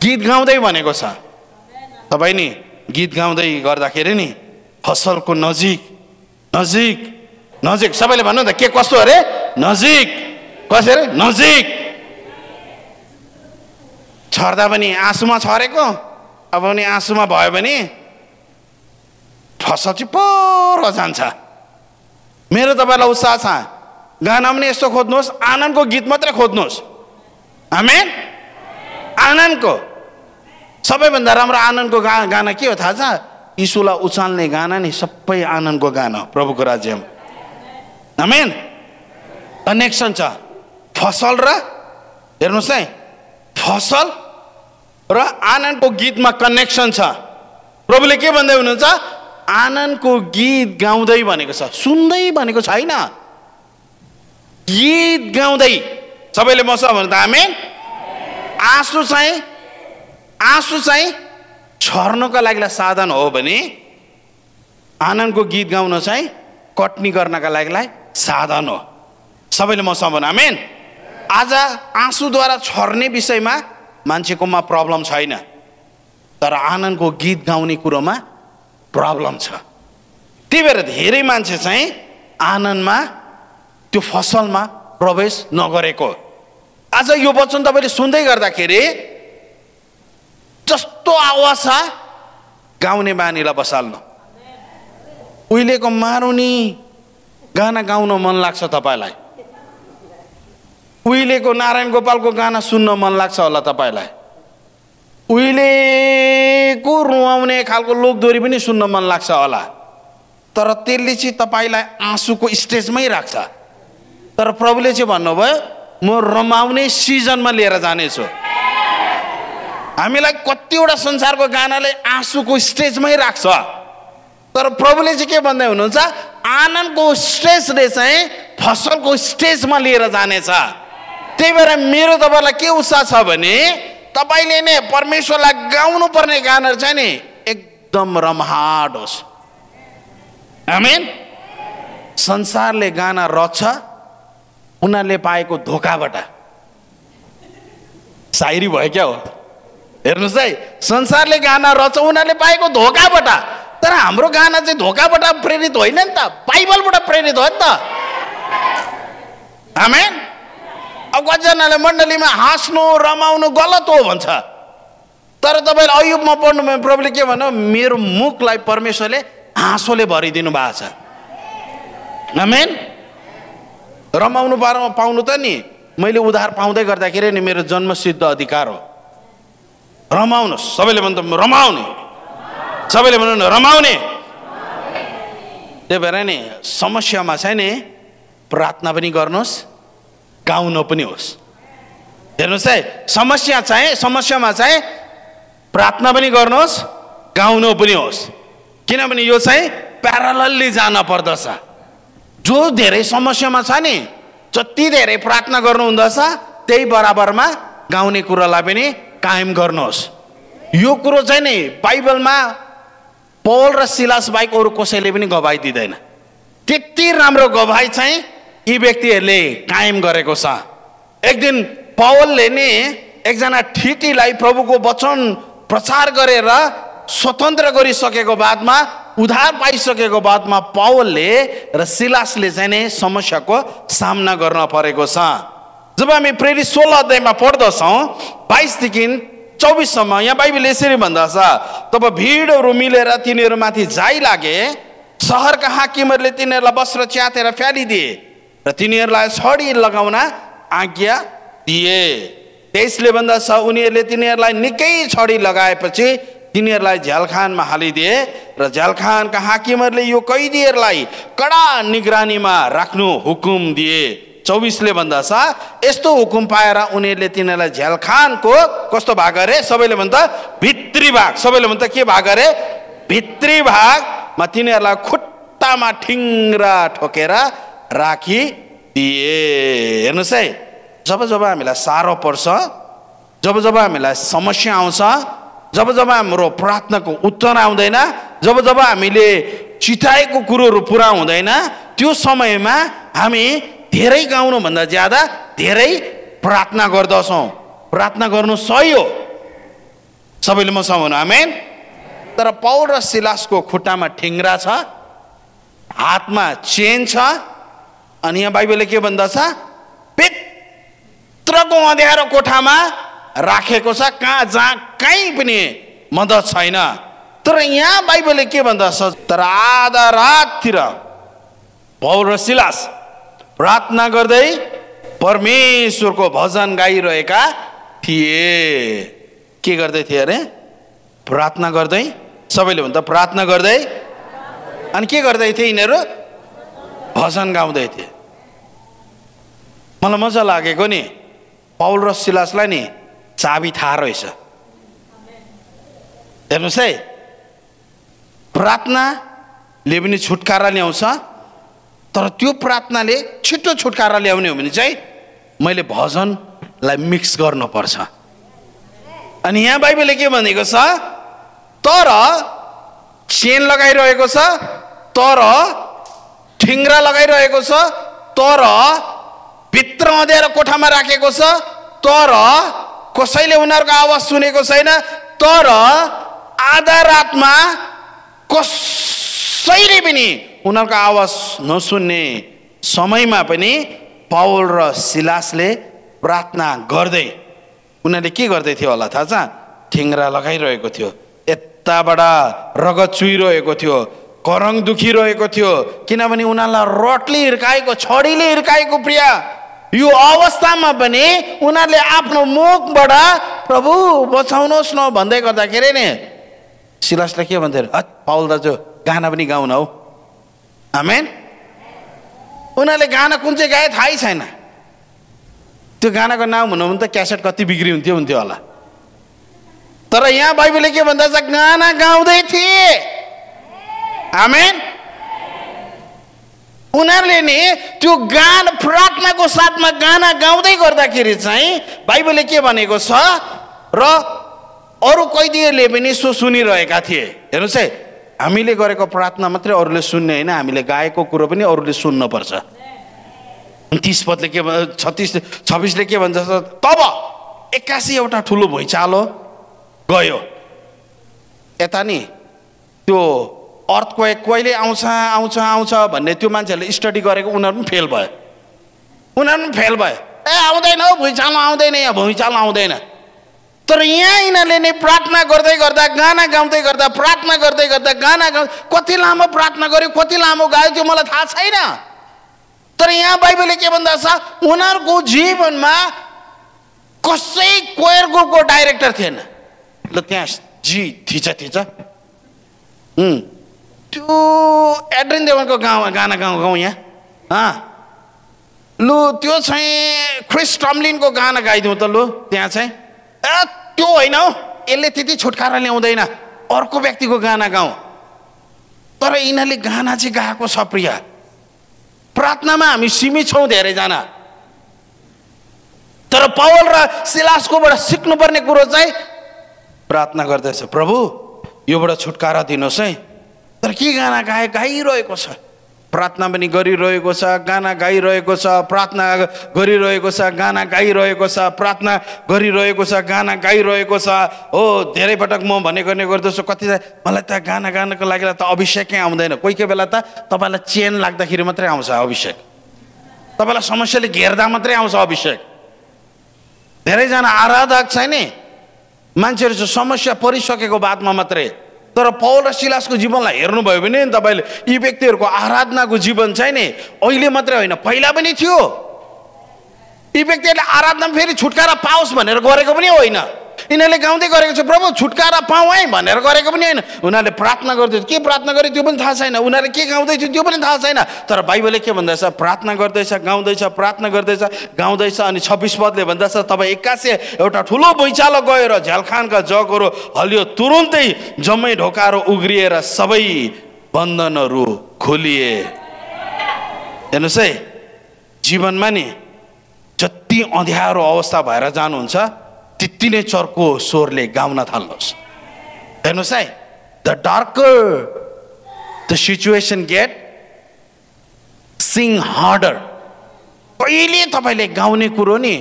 गीत गाउँदै भनेको छ तपाईँ नि गीत गाउँदै गर्दाखेरि नि फसलको नजिक नजिक नजिक सबैले भन्नु त के कस्तो अरे नजिक कसै अरे नजिक छर्दा पनि आँसुमा छरेको अब पनि आँसुमा भयो भने फसल चाहिँ पर जान्छ मेरो तपाईँलाई उत्साह छ गाना पनि यस्तो खोज्नुहोस् आनन्दको गीत मात्रै खोज्नुहोस् हामी आनन्दको सबैभन्दा राम्रो आनन्दको गा गाना के हो थाहा छ यीशुलाई उचाल्ने गाना नि सबै आनन्दको गाना प्रभुको राज्यमा हामी कनेक्सन छ फसल र हेर्नुहोस् है फसल र आनन्दको गीतमा कनेक्सन छ प्रभुले के भन्दै हुनुहुन्छ आनन्दको गीत गाउँदै भनेको छ सुन्दै भनेको छैन गीत गाउँदै सबैले बस्छ भने त हामी आँसु चाहिँ आँसु चाहिँ छर्नको लागि साधन हो भने आनन्दको गीत गाउन चाहिँ कटनी गर्नका लागि साधन हो सबैले मसँग भन आमेन आज आँसुद्वारा छर्ने विषयमा मान्छेकोमा प्रब्लम छैन तर आनन्दको गीत गाउने कुरोमा प्रब्लम छ त्यही भएर धेरै मान्छे चाहिँ आनन्दमा त्यो फसलमा प्रवेश नगरेको आज यो वचन तपाईँले सुन्दै गर्दाखेरि जस्तो आवाज छ गाउने बानीलाई बसाल्नु उहिलेको मारुनी गाना गाउन मन लाग्छ तपाईँलाई उहिलेको नारायण गोपालको गाना सुन्न मन लाग्छ होला तपाईँलाई उहिलेको रुवाउने खालको लोकदोरी पनि सुन्न मन लाग्छ होला तर त्यसले चाहिँ तपाईँलाई आँसुको स्टेजमै राख्छ तर प्रभुले चाहिँ भन्नुभयो म रमाउने सिजनमा लिएर जानेछु हामीलाई कतिवटा संसारको गानाले आँसुको स्टेजमै राख्छ तर प्रभुले चाहिँ के भन्दै हुनुहुन्छ आनन्दको स्टेजले चाहिँ फसलको स्टेजमा लिएर जानेछ त्यही भएर मेरो तपाईँलाई के उत्साह छ भने तपाईँले नै परमेश्वरलाई गाउनु पर्ने गाना चाहिँ नि एकदम रमहाट होस् हामी संसारले गाना रच्छ उनीहरूले पाएको धोकाबाट सायरी भयो क्या हो हेर्नुहोस् है संसारले गाना रच उनीहरूले पाएको धोकाबाट तर हाम्रो गाना चाहिँ धोकाबाट प्रेरित होइन नि त बाइबलबाट प्रेरित हो नि त हामी अब कतिजनाले मण्डलीमा हाँस्नु रमाउनु गलत हो भन्छ तर तपाईँले अयुबमा पढ्नुभयो प्रभुले के भन्नु मेरो मुखलाई परमेश्वरले हाँसोले भरिदिनु भएको छ आमेन रमाउनु बारेमा पाउनु त नि मैले उधार पाउँदै गर्दाखेरि नि मेरो जन्मसिद्ध अधिकार हो रमाउनुहोस् सबैले भन्नु त रमाउने सबैले भन्नु न रमाउने त्यही भएर नि समस्यामा चाहिँ नि प्रार्थना पनि गर्नुहोस् गाउनु पनि होस् हेर्नुहोस् है समस्या चाहिँ समस्यामा चाहिँ प्रार्थना पनि गर्नुहोस् गाउनु पनि होस् किनभने यो चाहिँ प्यारलल्ली जान पर्दछ जो धेरै समस्यामा छ नि जति धेरै प्रार्थना गर्नुहुँदछ त्यही बराबरमा गाउने कुरोलाई पनि कायम गर्नुहोस् यो कुरो चाहिँ नि बाइबलमा पौल र सिलास बाहेक अरू कसैले पनि गवाई दिँदैन त्यति राम्रो गवाई चाहिँ यी व्यक्तिहरूले कायम गरेको छ एक दिन पौलले नि एकजना ठिटीलाई प्रभुको वचन प्रचार गरेर स्वतन्त्र गरिसकेको बादमा उधार पाइसकेको बादमा पावलले र सिलासले चाहिँ नै समस्याको सामना गर्न परेको छ जब हामी प्रेरित सोह्र अध्यायमा पढ्दछौँ बाइसदेखि चौबिससम्म यहाँ बाइबल यसरी भन्दछ तब भिडहरू मिलेर तिनीहरूमाथि जाइ लागे सहरका हाकिमहरूले तिनीहरूलाई वस्त्र च्यातेर फ्यालिदिए र तिनीहरूलाई छडी लगाउन आज्ञा दिए त्यसले भन्दा छ उनीहरूले तिनीहरूलाई निकै छडी लगाएपछि तिनीहरूलाई झ्यालखानमा हालिदिए र झ्यालखानका हाकिमहरूले यो कैदीहरूलाई कडा निगरानीमा राख्नु हुकुम दिए चौबिसले भन्दा सा यस्तो हुकुम पाएर उनीहरूले तिनीहरूलाई झ्यालखानको कस्तो भाग अरे सबैले भन्दा भित्री भाग सबैले भन्दा के भाग अरे भित्री भागमा तिनीहरूलाई खुट्टामा ठिङ्रा ठोकेर राखिदिए हेर्नुहोस् है जब जब हामीलाई साह्रो पर्छ जब जब हामीलाई समस्या आउँछ जब जब हाम्रो प्रार्थनाको उत्तर आउँदैन जब जब हामीले चिताएको कुरोहरू पुरा हुँदैन त्यो समयमा हामी धेरै गाउनुभन्दा ज्यादा धेरै प्रार्थना गर्दछौँ प्रार्थना गर्नु सही हो सबैले मसँग हुनु हामी तर पौर र सिलासको खुट्टामा ठिङ्रा छ हातमा चेन छ अनि यहाँ बाइबलले के भन्दछ पित्रको अँध्यारो कोठामा राखेको छ कहाँ जहाँ कहीँ पनि मद्दत छैन तर यहाँ बाइबलले के भन्दछ तर आधा राततिर पौल र सिलास प्रार्थना गर्दै परमेश्वरको भजन गाइरहेका थिए के गर्दै थिए अरे प्रार्थना गर्दै सबैले भन्दा प्रार्थना गर्दै अनि के गर्दै थिए यिनीहरू भजन गाउँदै थिए मलाई मजा लागेको नि पौल र सिलासलाई नि चाबी थाहा रहेछ हेर्नुहोस् है प्रार्थनाले पनि छुटकारा ल्याउँछ तर त्यो प्रार्थनाले छिटो छुटकारा ल्याउने हो भने चाहिँ मैले भजनलाई मिक्स गर्नुपर्छ अनि यहाँ बाइबलले के भनेको छ तर चेन लगाइरहेको छ तर ठिङ्रा लगाइरहेको छ तर भित्र अँध्याएर कोठामा राखेको छ तर कसैले उनीहरूको आवाज सुनेको छैन तर आधा रातमा कसैले पनि उनीहरूको आवाज नसुन्ने समयमा पनि पावल र सिलासले प्रार्थना गर्दै उनीहरूले के गर्दै थियो होला थाहा छ ठिङ्रा लगाइरहेको थियो यताबाट रगत चुइरहेको थियो करङ दुखिरहेको थियो किनभने उनीहरूलाई रटले हिर्काएको छडीले हिर्काएको प्रिया यो अवस्थामा पनि उनीहरूले आफ्नो मुखबाट प्रभु बचाउनुहोस् न भन्दै गर्दाखेरि नि सिलासलाई के भन्थ्यो अरे पाउल दाजु गाना पनि गाउन हौ आमेन उनीहरूले गाना कुन चाहिँ गाए थाहै छैन त्यो गानाको नाम हुनु भने त क्यासेट कति बिक्री हुन्थ्यो हुन्थ्यो होला तर यहाँ बाइबलले के भन्दा गाना गाउँदै थिए आमेन उनीहरूले नि त्यो गान प्रार्थनाको साथमा गाना गाउँदै गर्दाखेरि चाहिँ बाइबलले के भनेको छ र अरू कैदीहरूले पनि सो सुनिरहेका थिए हेर्नुहोस् है हामीले गरेको प्रार्थना मात्रै अरूले सुन्ने होइन हामीले गाएको कुरो पनि अरूले सुन्नुपर्छ तिस पदले के भन्छ छत्तिस छब्बिसले के भन्छ तब एक्कासी एउटा ठुलो भुइँचालो गयो यता नि त्यो अर्थ अर्थको कहिले आउँछ आउँछ आउँछ भन्ने त्यो मान्छेहरूले स्टडी गरेको उनीहरू पनि फेल भयो उनीहरू पनि फेल भयो ए आउँदैन हौ भुइँचाल आउँदैन यहाँ भुइँचाल आउँदैन तर यहाँ यिनीहरूले नै प्रार्थना गर्दै गर्दा गाना गाउँदै गर्दा प्रार्थना गर्दै गर्दा गाना गाउँ कति लामो प्रार्थना गर्यो कति लामो गायो त्यो मलाई थाहा छैन तर यहाँ बाइबलले के भन्दा छ उनीहरूको जीवनमा कसै कोयर ग्रुपको डाइरेक्टर थिएन ल त्यहाँ जी थिच थिच त्यो एड्रिन देवनको गाउँ गाना गाउँ गाउँ यहाँ लु त्यो चाहिँ क्रिस टम्लिनको गाना गाइदिउँ त लु त्यहाँ चाहिँ ए त्यो होइन हौ यसले त्यति छुटकारा ल्याउँदैन अर्को व्यक्तिको गाना गाउँ तर यिनीहरूले गाना चाहिँ गाएको छ प्रिय प्रार्थनामा हामी सीमित छौँ धेरैजना तर पवल र सिलासकोबाट सिक्नुपर्ने कुरो चाहिँ प्रार्थना गर्दैछ प्रभु योबाट छुटकारा दिनुहोस् है तर के गाना गाए गाइरहेको छ प्रार्थना पनि गरिरहेको छ गाना गाइरहेको छ प्रार्थना गरिरहेको छ गाना गाइरहेको छ प्रार्थना गरिरहेको छ गाना गाइरहेको छ हो धेरै पटक म भन्ने गर्ने गर्दछु कति मलाई त गाना गानको लागि त अभिषेकै आउँदैन कोही कोही बेला त तपाईँलाई चेन लाग्दाखेरि मात्रै आउँछ अभिषेक तपाईँलाई समस्याले घेर्दा मात्रै आउँछ अभिषेक धेरैजना आराधक छ नि मान्छेहरू समस्या परिसकेको बादमा मात्रै तर पौल र शिलासको जीवनलाई हेर्नुभयो भने नि तपाईँले यी व्यक्तिहरूको आराधनाको जीवन चाहिँ नि अहिले मात्रै होइन पहिला पनि थियो यी व्यक्तिहरूले आराधना फेरि छुटकारा पाओस् भनेर गरेको पनि होइन यिनीहरूले गाउँदै गरेको छ प्रभु छुटकारा पाऊ है भनेर गरेको पनि होइन उनीहरूले प्रार्थना गर्दैछ के प्रार्थना गरे त्यो पनि थाहा छैन उनीहरूले के गाउँदै थियो त्यो पनि थाहा छैन तर बाइबलले के भन्दैछ प्रार्थना गर्दैछ गाउँदैछ प्रार्थना गर्दैछ गाउँदैछ अनि छब्बिस पदले भन्दैछ तपाईँ एक्कासी एउटा ठुलो भुइँचालो गएर झ्यालखानका जगहरू हलियो तुरुन्तै जम्मै ढोकाहरू उग्रिएर सबै बन्धनहरू खोलिए हेर्नुहोस् है जीवनमा नि जति अँध्यारो अवस्था भएर जानुहुन्छ त्यति नै चर्को स्वरले गाउन थाल्नुहोस् हेर्नुहोस् है the darker the situation get sing harder कहिले तपाईँले गाउने कुरो नि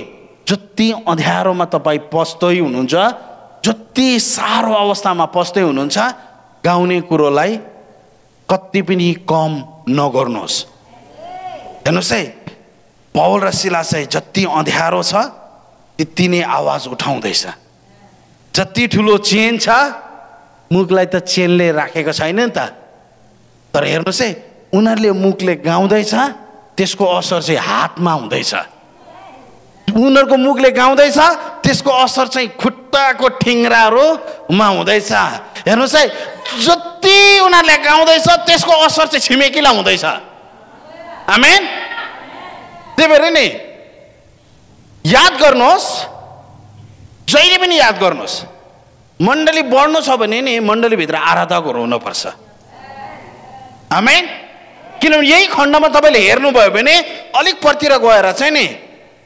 जति अँध्यारोमा तपाईँ पस्दै हुनुहुन्छ जति साह्रो अवस्थामा पस्दै हुनुहुन्छ गाउने कुरोलाई कति पनि कम नगर्नुहोस् हेर्नुहोस् है पौल र शिला चाहिँ जति अँध्यारो छ त्यति नै आवाज उठाउँदैछ जति ठुलो चेन छ मुखलाई त चेनले राखेको छैन नि त तर हेर्नुहोस् है उनीहरूले मुखले गाउँदैछ त्यसको असर चाहिँ हातमा हुँदैछ उनीहरूको मुखले गाउँदैछ त्यसको असर चाहिँ खुट्टाको ठिङ्राहरूमा हुँदैछ हेर्नुहोस् है जति उनीहरूले गाउँदैछ त्यसको असर चाहिँ छिमेकीलाई हुँदैछ आमेन त्यही भएर नि याद गर्नुहोस् जहिले पनि याद गर्नुहोस् मण्डली बढ्नु छ भने नि मण्डलीभित्र आराधकहरू हुनुपर्छ हामी किनभने यही खण्डमा तपाईँले हेर्नुभयो भने अलिक पर्तिर गएर चाहिँ नि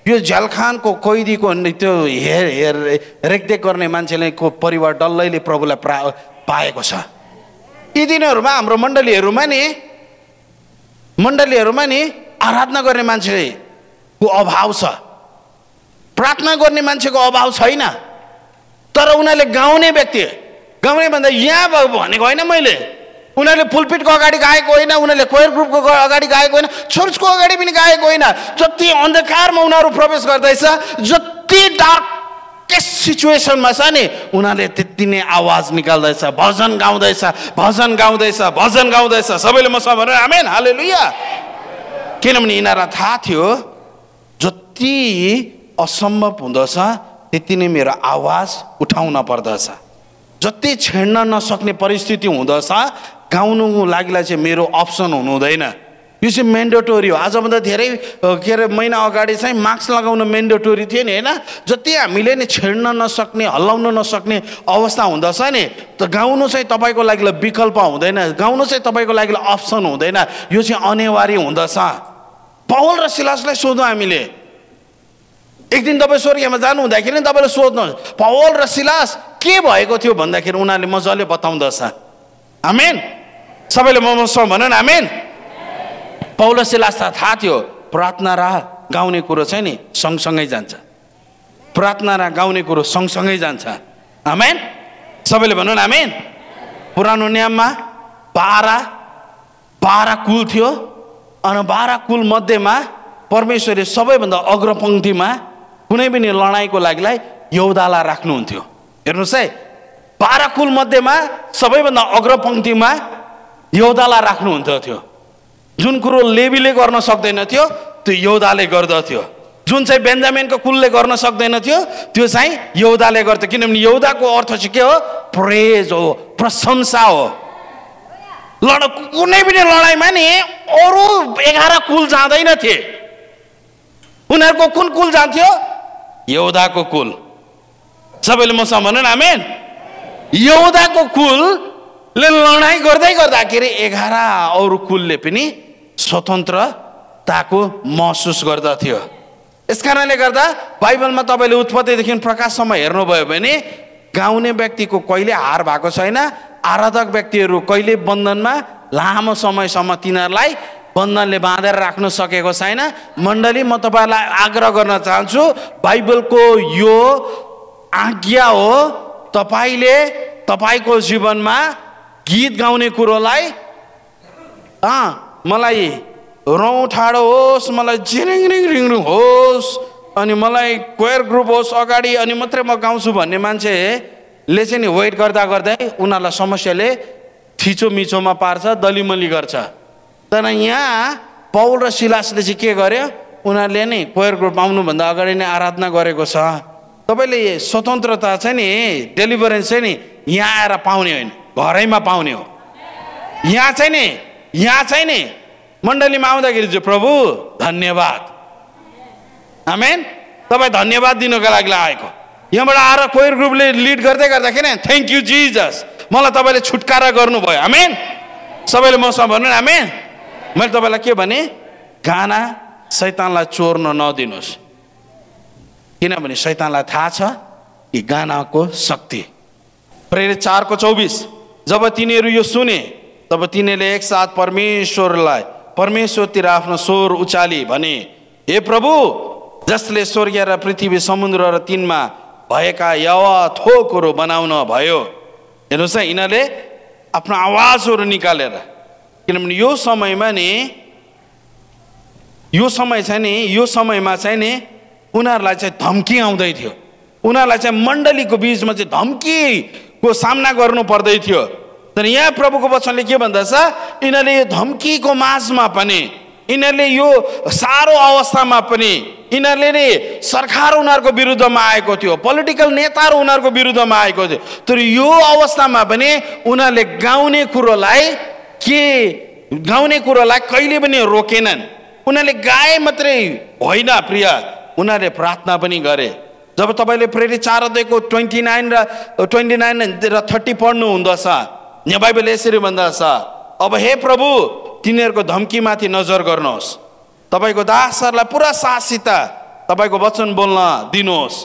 यो झलखानको कैदीको त्यो हेर हेर रेखदेख गर्ने मान्छेले को परिवार डल्लैले प्रभुलाई प्रा पाएको छ यी दिनहरूमा हाम्रो मण्डलीहरूमा नि मण्डलीहरूमा नि आराधना गर्ने मान्छेको अभाव छ प्रार्थना गर्ने मान्छेको अभाव छैन तर उनीहरूले गाउने व्यक्ति गाउने भन्दा यहाँ भनेको होइन मैले उनीहरूले पुलपिटको अगाडि गाएको होइन उनीहरूले कोयर ग्रुपको अगाडि गाएको होइन चर्चको अगाडि पनि गाएको होइन जति अन्धकारमा उनीहरू प्रवेश गर्दैछ जति डार्केस्ट सिचुएसनमा छ नि उनीहरूले त्यति नै आवाज निकाल्दैछ भजन गाउँदैछ भजन गाउँदैछ भजन गाउँदैछ सबैले म सब आमेन हाले लुया किनभने यिनीहरूलाई थाहा थियो जति असम्भव हुँदछ त्यति नै मेरो आवाज उठाउन पर्दछ जति छेड्न नसक्ने परिस्थिति हुँदछ गाउनुको लागिलाई चाहिँ मेरो अप्सन हुनु यो चाहिँ मेन्डेटोरी हो आजभन्दा धेरै के अरे महिना अगाडि चाहिँ मास्क लगाउन मेन्डेटोरी थियो नि होइन जति हामीले नि छेड्न नसक्ने हल्लाउन नसक्ने अवस्था हुँदछ नि त गाउनु चाहिँ तपाईँको लागि विकल्प हुँदैन गाउनु चाहिँ तपाईँको लागि अप्सन हुँदैन यो चाहिँ अनिवार्य हुँदछ पहल र सिलासलाई सोधौँ हामीले एक दिन तपाईँ स्वर्गीयमा जानु हुँदाखेरि तपाईँले सोध्नुहोस् पौल र सिलास के भएको थियो भन्दाखेरि उनीहरूले मजाले बताउँदछ आमेन सबैले मसँग भन आमेन पौल सिलास सिलास थाहा थियो प्रार्थना राह गाउने कुरो छ नि सँगसँगै जान्छ प्रार्थना राह गाउने कुरो सँगसँगै जान्छ आमेन सबैले भनौँ आमेन पुरानो नियममा बाह्र बाह्र कुल थियो अनि बाह्र कुल मध्येमा परमेश्वरले सबैभन्दा अग्रपङ्क्तिमा कुनै पनि लडाइँको लागिलाई यौदाला राख्नुहुन्थ्यो हेर्नुहोस् है बाह्र मध्येमा सबैभन्दा अग्रपङ्क्तिमा यौदाला राख्नुहुन्थ्यो थियो जुन कुरो लेबीले गर्न सक्दैनथ्यो त्यो यौदाले गर्दथ्यो जुन चाहिँ बेन्जामिनको कुलले गर्न सक्दैनथ्यो त्यो चाहिँ यौदाले गर्थ्यो किनभने यौदाको अर्थ चाहिँ के हो प्रेज हो प्रशंसा हो लड कुनै पनि लडाइँमा नि अरू एघार कुल जाँदैन थिए उनीहरूको कुन कुल जान्थ्यो यौदाको कुल सबैले मसँग भन न आमेन यौदाको कुलले लडाइँ गर्दै गर्दाखेरि एघार अरू कुलले पनि स्वतन्त्रताको महसुस गर्दथ्यो यस कारणले गर्दा बाइबलमा तपाईँले उत्पत्तिदेखि प्रकाशसम्म हेर्नुभयो भने गाउने व्यक्तिको कहिले हार भएको छैन आराधक व्यक्तिहरू कहिले बन्धनमा लामो समयसम्म तिनीहरूलाई बन्धनले बाँधेर राख्नु सकेको छैन मण्डली म तपाईँहरूलाई आग्रह गर्न चाहन्छु बाइबलको यो आज्ञा हो तपाईँले तपाईँको जीवनमा गीत गाउने कुरोलाई अँ मलाई रौँ ठाडो होस् मलाई झिरिङ रिङ रिङ होस् अनि मलाई क्वेयर ग्रुप होस् अगाडि अनि मात्रै म गाउँछु भन्ने मान्छेले चाहिँ नि वेट गर्दा गर्दै उनीहरूलाई समस्याले थिचोमिचोमा पार्छ दलिमली गर्छ तर यहाँ पौल र शिलासले चाहिँ के गर्यो उनीहरूले नि कोयर ग्रुप आउनुभन्दा अगाडि नै आराधना गरेको छ तपाईँले स्वतन्त्रता चाहिँ नि डेलिभरेन्स चाहिँ नि यहाँ आएर पाउने होइन घरैमा पाउने हो यहाँ चाहिँ नि यहाँ चाहिँ नि मण्डलीमा आउँदाखेरि चाहिँ प्रभु धन्यवाद आमेन तपाईँ धन्यवाद दिनुको लागि आएको यहाँबाट आएर कोयर ग्रुपले लिड गर्दै गर्दाखेरि थ्याङ्क यू जिजस मलाई तपाईँले छुटकारा गर्नुभयो आमेन सबैले मसँग भन्नु आमेन मैले तपाईँलाई के भने गाना सैतानलाई चोर्न नदिनुहोस् किनभने सैतानलाई थाहा छ कि गानाको शक्ति प्रेरित चारको चौबिस जब तिनीहरू यो सुने तब तिनीहरूले एकसाथ परमेश्वरलाई परमेश्वरतिर आफ्नो स्वर उचाली भने हे प्रभु जसले स्वर्गीय र पृथ्वी समुद्र र तिनमा भएका यव थोकहरू बनाउन भयो हेर्नुहोस् न यिनीहरूले आफ्नो आवाजहरू निकालेर किनभने यो समयमा नि यो समय चाहिँ नि यो समयमा चाहिँ नि उनीहरूलाई चाहिँ धम्की आउँदै थियो उनीहरूलाई चाहिँ मण्डलीको बिचमा चाहिँ धम्कीको सामना गर्नु पर्दै थियो तर यहाँ प्रभुको वचनले के भन्दछ यिनीहरूले यो धम्कीको माझमा पनि यिनीहरूले यो साह्रो अवस्थामा पनि यिनीहरूले नै सरकार उनीहरूको विरुद्धमा आएको थियो पोलिटिकल नेताहरू उनीहरूको विरुद्धमा आएको थियो तर यो अवस्थामा पनि उनीहरूले गाउने कुरोलाई के गाउने कुरोलाई कहिले पनि रोकेनन् उनीहरूले गाए मात्रै होइन प्रिय उनीहरूले प्रार्थना पनि गरे जब तपाईँले प्रेरित चार दिएको ट्वेन्टी नाइन र ट्वेन्टी नाइन र थर्टी पढ्नु हुँदछ यहाँ बाइबल यसरी भन्दछ अब हे प्रभु तिनीहरूको धम्कीमाथि नजर गर्नुहोस् तपाईँको दासहरूलाई पुरा साहसित तपाईँको वचन बोल्न दिनुहोस्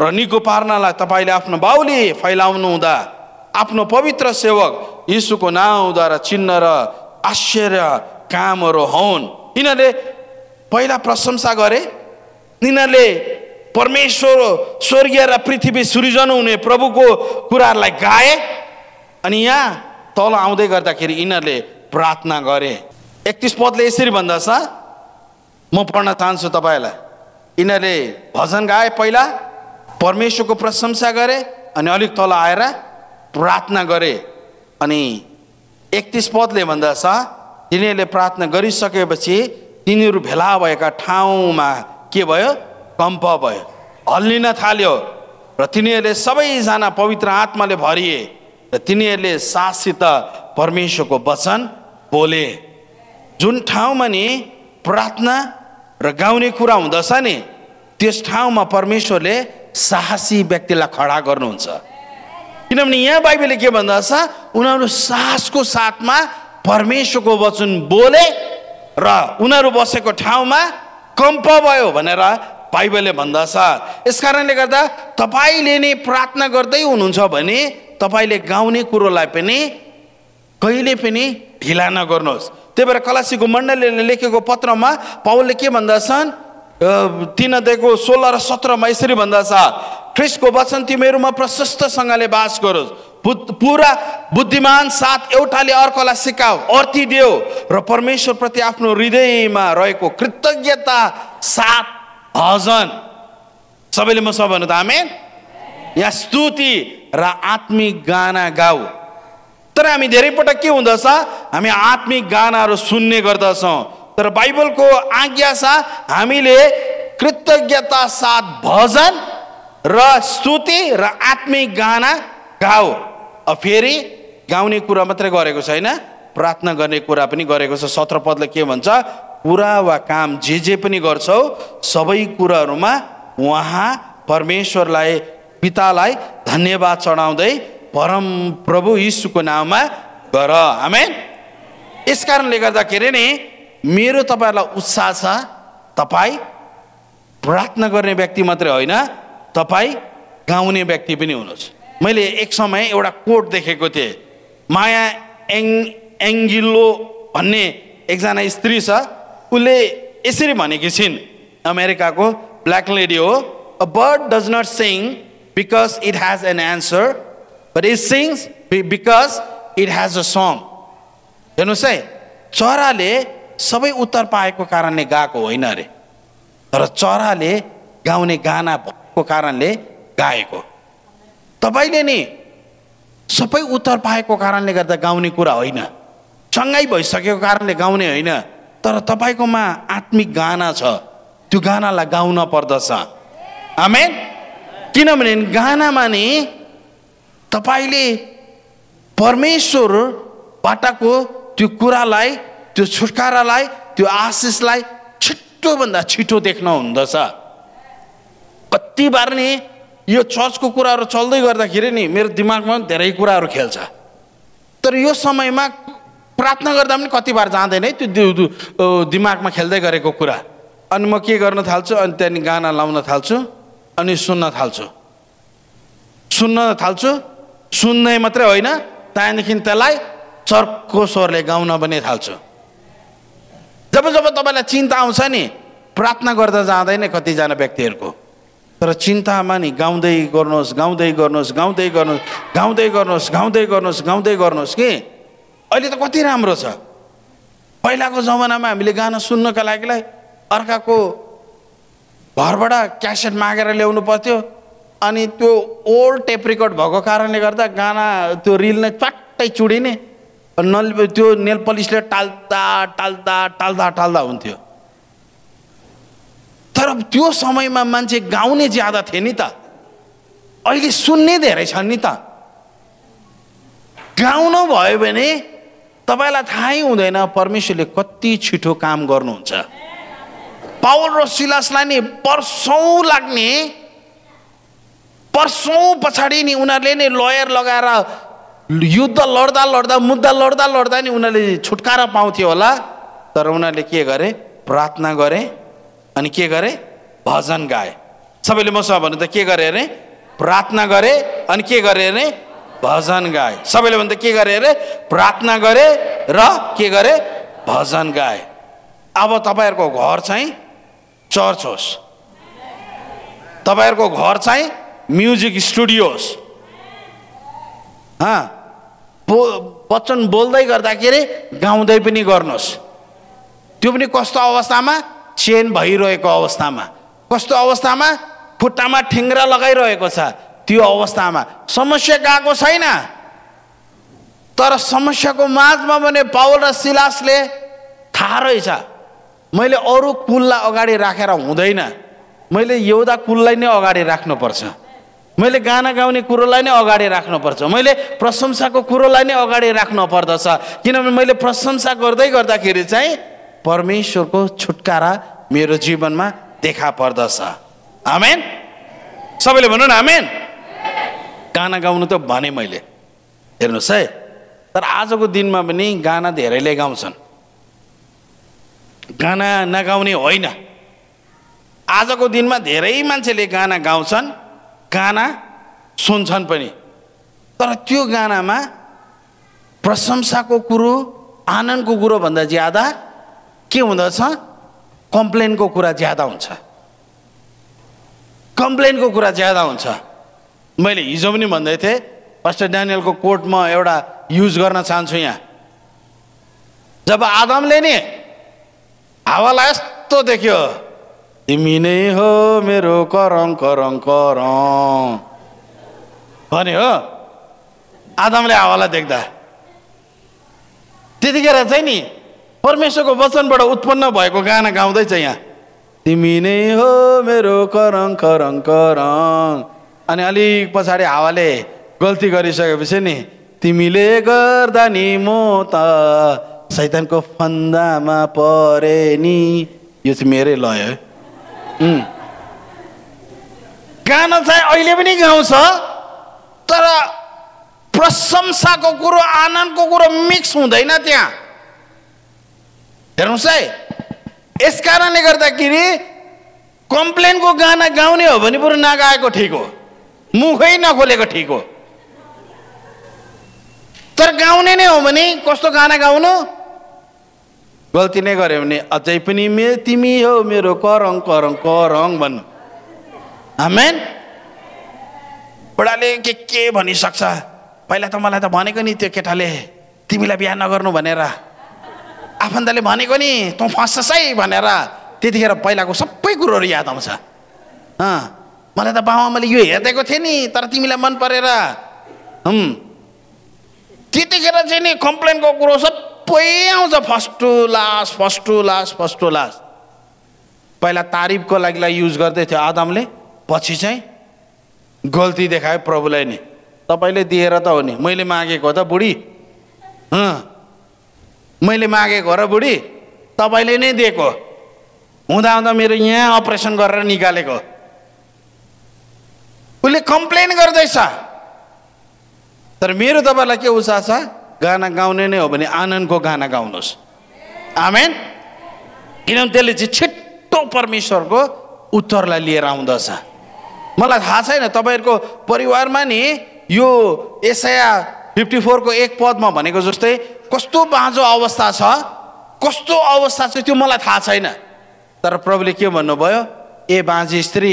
र निको पार्नलाई तपाईँले आफ्नो बाहुली फैलाउनु हुँदा आफ्नो पवित्र सेवक यीशुको नाउँद्वारा चिन्ह र आश्चर्य कामहरू हौन् यिनीहरूले पहिला प्रशंसा गरे यिनीहरूले परमेश्वर स्वर्गीय र पृथ्वी सृजन हुने प्रभुको कुराहरूलाई गाए अनि यहाँ तल आउँदै गर्दाखेरि यिनीहरूले प्रार्थना गरे एकतिस पदले यसरी भन्दछ म पढ्न चाहन्छु तपाईँलाई यिनीहरूले भजन गाए पहिला परमेश्वरको प्रशंसा गरे अनि अलिक तल आएर प्रार्थना गरे अनि एकतिस पदले भन्दछ तिनीहरूले प्रार्थना गरिसकेपछि तिनीहरू भेला भएका ठाउँमा के भयो कम्प भयो हल्लिन थाल्यो र तिनीहरूले सबैजना पवित्र आत्माले भरिए र तिनीहरूले साससित परमेश्वरको वचन बोले जुन ठाउँमा नि प्रार्थना र गाउने कुरा हुँदछ नि त्यस ठाउँमा परमेश्वरले साहसी व्यक्तिलाई खडा गर्नुहुन्छ किनभने यहाँ बाइबलले के भन्दछ उनीहरू सासको साथमा परमेश्वरको वचन बोले र उनीहरू बसेको ठाउँमा कम्प भयो भनेर बाइबलले भन्दछ यस कारणले गर्दा तपाईँले नै प्रार्थना गर्दै हुनुहुन्छ भने तपाईँले गाउने कुरोलाई पनि कहिले पनि ढिला नगर्नुहोस् त्यही भएर कलासीको मण्डलीले लेखेको पत्रमा पाउलले के भन्दछन् तिन दिएको सोह्र र सत्रमा यसरी भन्दछ क्रिस्टको वचन तिमीहरूमा प्रशस्तसँगले बास गरोस् पुरा बुद्धिमान साथ एउटाले अर्कोलाई सिकाऊ अर्थी दियो र परमेश्वरप्रति आफ्नो हृदयमा रहेको कृतज्ञता साथ भजन सबैले म सब भन्नु त हामी यहाँ स्तुति र आत्मिक गाना गाऊ तर हामी धेरै पटक के हुँदछ हामी आत्मिक गानाहरू सुन्ने गर्दछौँ तर बाइबलको साथ हामीले कृतज्ञता साथ भजन र स्तुति र आत्मिक गाना गाओ फेरि गाउने कुरा मात्रै गरेको छैन प्रार्थना गर्ने कुरा पनि गरेको छ सत्र पदले के भन्छ कुरा वा काम जे जे पनि गर्छौ सबै कुराहरूमा उहाँ परमेश्वरलाई पितालाई धन्यवाद चढाउँदै परम प्रभु यीशुको नाममा गर हामी यस कारणले गर्दाखेरि नि मेरो तपाईँहरूलाई उत्साह छ तपाईँ प्रार्थना गर्ने व्यक्ति मात्रै होइन तपाईँ गाउने व्यक्ति पनि हुनुहोस् मैले एक समय एउटा कोट देखेको थिएँ माया एङ एङ्गिलो भन्ने एकजना स्त्री छ उसले यसरी भनेकी छिन् अमेरिकाको ब्ल्याक लेडी हो a bird does not sing because it has an answer but it sings because it has a song हेर्नुहोस् है चराले सबै उत्तर पाएको कारणले गाएको होइन अरे तर चराले गाउने गाना भएको कारणले गाएको तपाईँले नि सबै उत्तर पाएको कारणले गर्दा गाउने कुरा होइन सँगै भइसकेको कारणले गाउने होइन तर तपाईँकोमा आत्मिक गाना छ त्यो गानालाई गाउन पर्दछ आमेन किनभने गानामा नि तपाईँले परमेश्वरबाटको त्यो कुरालाई त्यो छुटकारालाई त्यो आशिषलाई छिटोभन्दा छिटो देख्न हुँदछ कति बार नि यो चर्चको कुराहरू चल्दै गर्दाखेरि नि मेरो दिमागमा धेरै कुराहरू खेल्छ तर यो समयमा प्रार्थना गर्दा पनि कति बार जाँदैन है त्यो दिमागमा खेल्दै गरेको कुरा अनि म के गर्न थाल्छु अनि त्यहाँदेखि गाना लाउन थाल्छु अनि सुन्न थाल्छु सुन्न थाल्छु सुन्ने मात्रै होइन त्यहाँदेखि त्यसलाई चर्को स्वरले गाउन पनि थाल्छु जब जब तपाईँलाई चिन्ता आउँछ नि प्रार्थना गर्दा जाँदैन कतिजना व्यक्तिहरूको तर चिन्तामा नि गाउँदै गर्नुहोस् गाउँदै गर्नुहोस् गाउँदै गर्नुहोस् गाउँदै गर्नुहोस् गाउँदै गर्नुहोस् गाउँदै गर्नुहोस् कि अहिले त कति राम्रो छ पहिलाको जमानामा हामीले गाना सुन्नका लागिलाई अर्काको घरबाट क्यासेट मागेर ल्याउनु पर्थ्यो अनि त्यो ओल्ड टेप रेकर्ड भएको कारणले गर्दा गाना त्यो रिल नै च्वाट्टै चुडिने नल त्यो नेल पलिसले टाल्दा टाल्दा टाल्दा टाल्दा हुन्थ्यो तर त्यो समयमा मान्छे गाउने ज्यादा थिए नि त अहिले सुन्ने धेरै छन् नि त गाउनु भयो भने तपाईँलाई थाहै हुँदैन परमेश्वरले कति छिटो काम गर्नुहुन्छ पावल र सिलासलाई नि वर्षौँ लाग्ने वर्षौँ पछाडि नि उनीहरूले नै लयर लगाएर युद्ध लड्दा लड्दा मुद्दा लड्दा लड्दा नि उनीहरूले छुटकारा पाउँथ्यो होला तर उनीहरूले के गरे प्रार्थना गरे अनि के गरे भजन गाए सबैले मसँग भन्नु त के गरे अरे प्रार्थना गरे अनि के गरे अरे भजन गाए सबैले त के गरे अरे प्रार्थना गरे र के गरे भजन गाए अब तपाईँहरूको घर चाहिँ चर्च होस् तपाईँहरूको घर चाहिँ म्युजिक स्टुडियो होस् हँ बो वचन बोल्दै गर्दाखेरि गाउँदै पनि गर्नुहोस् त्यो पनि कस्तो अवस्थामा चेन भइरहेको अवस्थामा कस्तो अवस्थामा खुट्टामा ठेङ्ग्रा लगाइरहेको छ त्यो अवस्थामा समस्या गएको छैन तर समस्याको माझमा भने पावल र सिलासले थाहा रहेछ मैले अरू कुललाई अगाडि राखेर हुँदैन मैले एउटा कुललाई नै अगाडि राख्नुपर्छ मैले गाना गाउने कुरोलाई नै अगाडि राख्नुपर्छ मैले प्रशंसाको कुरोलाई नै अगाडि राख्नु पर्दछ किनभने मैले प्रशंसा गर्दै गर्दाखेरि चाहिँ परमेश्वरको छुटकारा मेरो जीवनमा देखा पर्दछ आमेन सबैले भनौँ न आमेन गाना गाउनु त भने मैले हेर्नुहोस् है तर आजको दिनमा पनि गाना धेरैले गाउँछन् गाना नगाउने होइन आजको दिनमा धेरै मान्छेले गाना गाउँछन् गाना सुन्छन् पनि तर त्यो गानामा प्रशंसाको कुरो आनन्दको भन्दा ज्यादा के हुँदछ कम्प्लेनको कुरा ज्यादा हुन्छ कम्प्लेनको कुरा ज्यादा हुन्छ मैले हिजो पनि भन्दै थिएँ फर्स्ट ड्यानियलको कोट म एउटा युज गर्न चाहन्छु यहाँ जब आदमले नि हावालाई यस्तो देख्यो तिमी नै हो मेरो करङ करङ करङ भने हो आदमले हावालाई देख्दा त्यतिखेर चाहिँ नि परमेश्वरको वचनबाट उत्पन्न भएको गाना गाउँदैछ यहाँ तिमी नै हो मेरो करङ करङ करङ अनि अलिक पछाडि हावाले गल्ती गरिसकेपछि नि तिमीले गर्दा नि म त सैतनको फन्दामा परे नि यो चाहिँ मेरै लय है गाना चाहिँ अहिले पनि गाउँछ तर प्रशंसाको कुरो आनन्दको कुरो मिक्स हुँदैन त्यहाँ हेर्नुहोस् है यस कारणले गर्दाखेरि कम्प्लेनको गाना गाउने हो भने बरु नगाएको ठिक हो मुखै नखोलेको ठिक हो तर गाउने नै हो भने कस्तो गाना गाउनु गल्ती नै गऱ्यो भने अझै पनि मे तिमी हो मेरो करङ करङ करङ भन्नु आमेन बुढाले के के भनिसक्छ पहिला त मलाई त भनेको नि त्यो केटाले तिमीलाई बिहा नगर्नु भनेर आफन्तले भनेको नि त फस्छस् है भनेर त्यतिखेर पहिलाको सबै कुरोहरू याद आउँछ अँ मलाई त बाबा मैले यो हेरिदिएको थिएँ नि तर तिमीलाई मन परेर त्यतिखेर चाहिँ नि कम्प्लेनको कुरो सब सबै आउँछ first to last first to last first to last पहिला तारिफको लागि युज गर्दै थियो आदमले पछि चाहिँ गल्ती देखायो प्रभुलाई नि तपाईँले दिएर त हो नि मैले मागेको हो त बुढी मैले मागेको हो र बुढी तपाईँले नै दिएको हुँदा हुँदा मेरो यहाँ अपरेसन गरेर निकालेको उसले कम्प्लेन गर्दैछ तर मेरो तपाईँलाई के उत्साह छ गाना गाउने नै हो भने आनन्दको गाना गाउनुहोस् आमेन किनभने त्यसले चाहिँ छिट्टो परमेश्वरको उत्तरलाई लिएर आउँदछ मलाई थाहा छैन तपाईँहरूको परिवारमा नि यो एसया फिफ्टी फोरको एक पदमा भनेको जस्तै कस्तो बाँझो अवस्था छ कस्तो अवस्था छ त्यो मलाई थाहा छैन तर प्रभुले के भन्नुभयो ए बाँझी स्त्री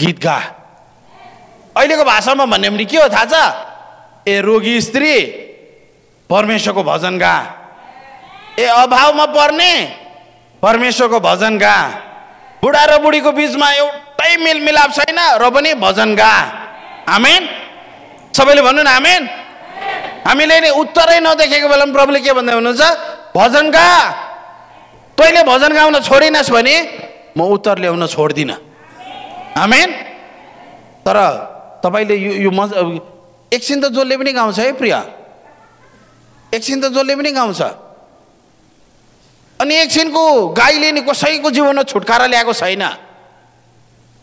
गीत गा अहिलेको भाषामा भन्यो भने के हो थाहा छ ए रोगी स्त्री परमेश्वरको भजन गा ए अभावमा पर्ने परमेश्वरको भजन गा बुढा र बुढीको बिचमा एउटै मेलमिलाप छैन र पनि भजन गा आमेन सबैले भन्नु न आमेन हामीले नि उत्तरै नदेखेको बेलामा प्रभुले के भन्दै हुनुहुन्छ भजन गा तैँले भजन गाउन छोडिनस् भने म उत्तर ल्याउन छोड्दिनँ आमेन तर तपाईँले यो यो मजा एकछिन त जसले पनि गाउँछ है प्रिया एकछिन त जसले पनि गाउँछ अनि एकछिनको गाईले नि कसैको जीवनमा छुटकारा ल्याएको छैन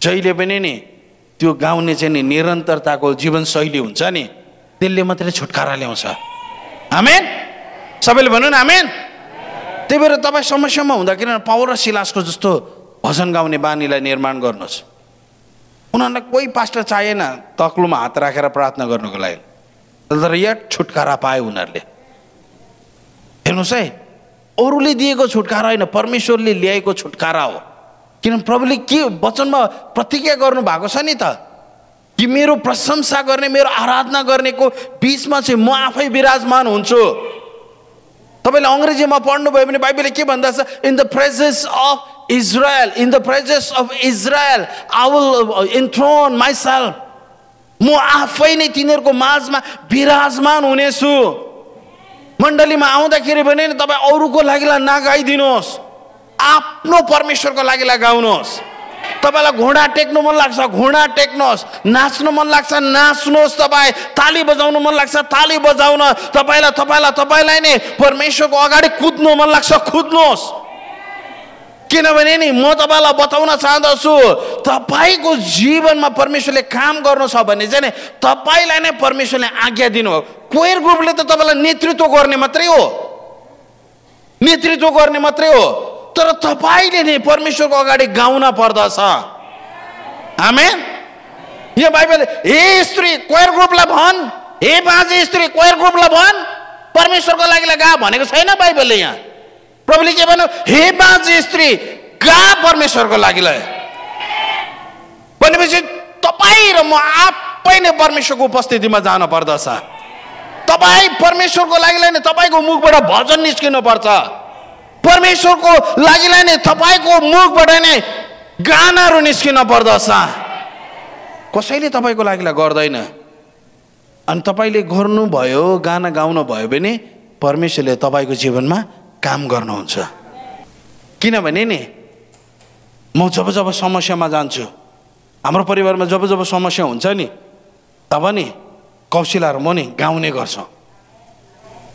जहिले पनि नि त्यो गाउने चाहिँ नि निरन्तरताको जीवनशैली हुन्छ नि त्यसले मात्रै छुटकारा ल्याउँछ हामी सबैले भनौँ न हामी त्यही भएर तपाईँ समस्यामा हुँदाखेरि पावर र सिलासको जस्तो भजन गाउने बानीलाई निर्माण गर्नुहोस् उनीहरूलाई कोही पास्टर चाहिएन तक्लोमा हात राखेर प्रार्थना गर्नुको लागि तर यट छुटकारा पाए उनीहरूले हेर्नुहोस् है अरूले दिएको छुटकारा होइन परमेश्वरले ल्याएको छुटकारा हो किनभने प्रभुले के वचनमा प्रतिज्ञा गर्नुभएको छ नि त कि मेरो प्रशंसा गर्ने मेरो आराधना गर्नेको बिचमा चाहिँ म आफै विराजमान हुन्छु तपाईँले अङ्ग्रेजीमा पढ्नुभयो भने बाइबलले के छ in the presence of Israel in the presence of Israel I will throne myself म आफै नै तिनीहरूको माझमा विराजमान हुनेछु मण्डलीमा आउँदाखेरि पनि तपाईँ अरूको लागिला नगाइदिनुहोस् आफ्नो परमेश्वरको लागिला गाउनुहोस् तपाईँलाई घोडा टेक्नु मन लाग्छ घोडा टेक्नुहोस् नाच्नु मन लाग्छ नाच्नुहोस् तपाईँ ताली बजाउनु मन लाग्छ ताली बजाउन तपाईँलाई तपाईँलाई तपाईँलाई नै परमेश्वरको अगाडि कुद्नु मन लाग्छ कुद्नुहोस् किनभने नि म तपाईँलाई बताउन चाहँदछु तपाईँको जीवनमा परमेश्वरले काम गर्नु छ भने चाहिँ तपाईँलाई नै परमेश्वरले आज्ञा दिनु कोयर ग्रुपले त तपाईँलाई नेतृत्व गर्ने मात्रै हो नेतृत्व गर्ने मात्रै हो तर तपाईँले नै परमेश्वरको अगाडि गाउन पर्दछ हामी यो बाइबल हे स्त्री कोयर ग्रुपलाई भन् हे बाजे स्त्री कोयर ग्रुपलाई भन् परमेश्वरको लागि गा भनेको छैन बाइबलले यहाँ प्रभुले के भन्यो हे बाजे स्त्री गा परमेश्वरको लागि भनेपछि तपाईँ र म आफै नै परमेश्वरको उपस्थितिमा जानु पर्दछ तपाईँ परमेश्वरको लागिलाई नै तपाईँको मुखबाट भजन निस्किनुपर्छ परमेश्वरको लागिलाई नै तपाईँको मुखबाट नै गानाहरू निस्किन पर्दछ कसैले तपाईँको लागिलाई गर्दैन अनि तपाईँले गर्नुभयो गाना गाउनु भयो भने परमेश्वरले तपाईँको जीवनमा काम गर्नुहुन्छ किनभने नि म जब जब समस्यामा जान्छु हाम्रो परिवारमा जब जब समस्या हुन्छ नि तब नि कौशिलाहरू म नि गाउने गर्छ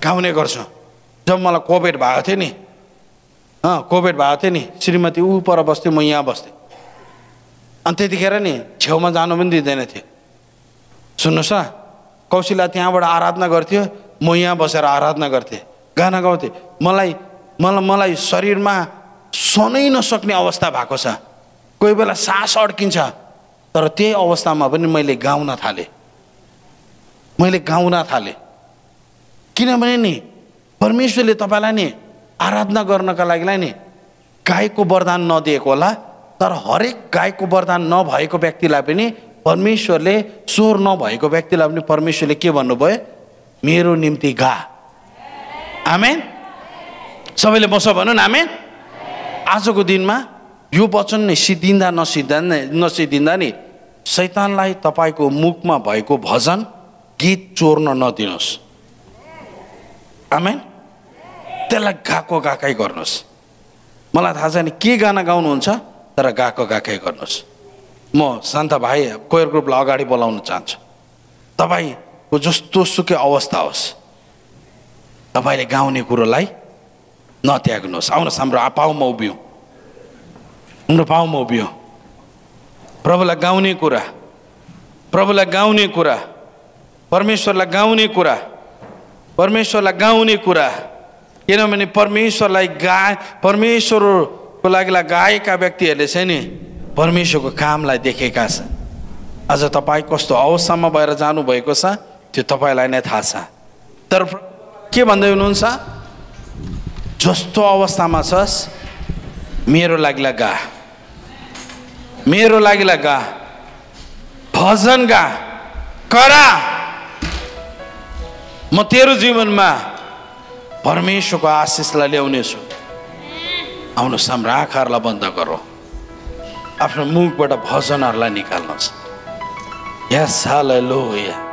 गाउने गर्छ जब मलाई कोभिड भएको थियो नि अँ कोभिड भएको थियो नि श्रीमती ऊ पर बस्थेँ म यहाँ बस्थेँ अनि त्यतिखेर नि छेउमा जानु पनि दिँदैन थियो सुन्नुहोस् न कौशिला त्यहाँबाट आराधना गर्थ्यो म यहाँ बसेर आराधना गर्थेँ गाना गाउँथेँ मलाई मलाई मलाई शरीरमा सनै नसक्ने अवस्था भएको छ कोही बेला सास अड्किन्छ तर त्यही अवस्थामा पनि मैले गाउन थालेँ मैले गाउन थालेँ किनभने नि परमेश्वरले तपाईँलाई नि आराधना गर्नका लागिलाई नि गाईको वरदान नदिएको होला तर हरेक गाईको वरदान नभएको व्यक्तिलाई पनि परमेश्वरले स्वर नभएको व्यक्तिलाई पनि परमेश्वरले के भन्नुभयो मेरो निम्ति गा आमेन सबैले बस भनौँ न आमेन आजको दिनमा यो वचन नै सिद्धिँदा नसिद्धा नसिद्धिँदा नि शैतानलाई तपाईँको मुखमा भएको भजन गीत चोर्न नदिनुहोस् आमेन त्यसलाई गएको गाकै गर्नुहोस् मलाई थाहा छैन के गाना गाउनुहुन्छ तर गएको गाकै गर्नुहोस् म शान्त भाइ कोयर ग्रुपलाई अगाडि बोलाउन चाहन्छु तपाईँको जस्तो सुकै अवस्था होस् तपाईँले गाउने कुरोलाई नत्याग्नुहोस् आउनुहोस् हाम्रो आपाउमा उभियौँ हाम्रो पाउमा उभियौँ प्रभुलाई गाउने कुरा प्रभुलाई गाउने कुरा परमेश्वरलाई गाउने कुरा परमेश्वरलाई गाउने कुरा किनभने परमेश्वरलाई गा परमेश्वरको लागि गाएका व्यक्तिहरूले चाहिँ नि परमेश्वरको कामलाई देखेका छन् आज तपाईँ कस्तो अवस्थामा भएर जानुभएको छ त्यो तपाईँलाई नै थाहा छ तर के भन्दै हुनुहुन्छ जस्तो अवस्थामा छस् मेरो लागि गा मेरो लागि गा भजन गा करा म तेरो जीवनमा परमेश्वरको आशिषलाई ल्याउनेछु आउनु सम्राखहरूलाई आँखाहरूलाई बन्द गर आफ्नो मुखबाट भजनहरूलाई निकाल्नुहोस् या साल लो या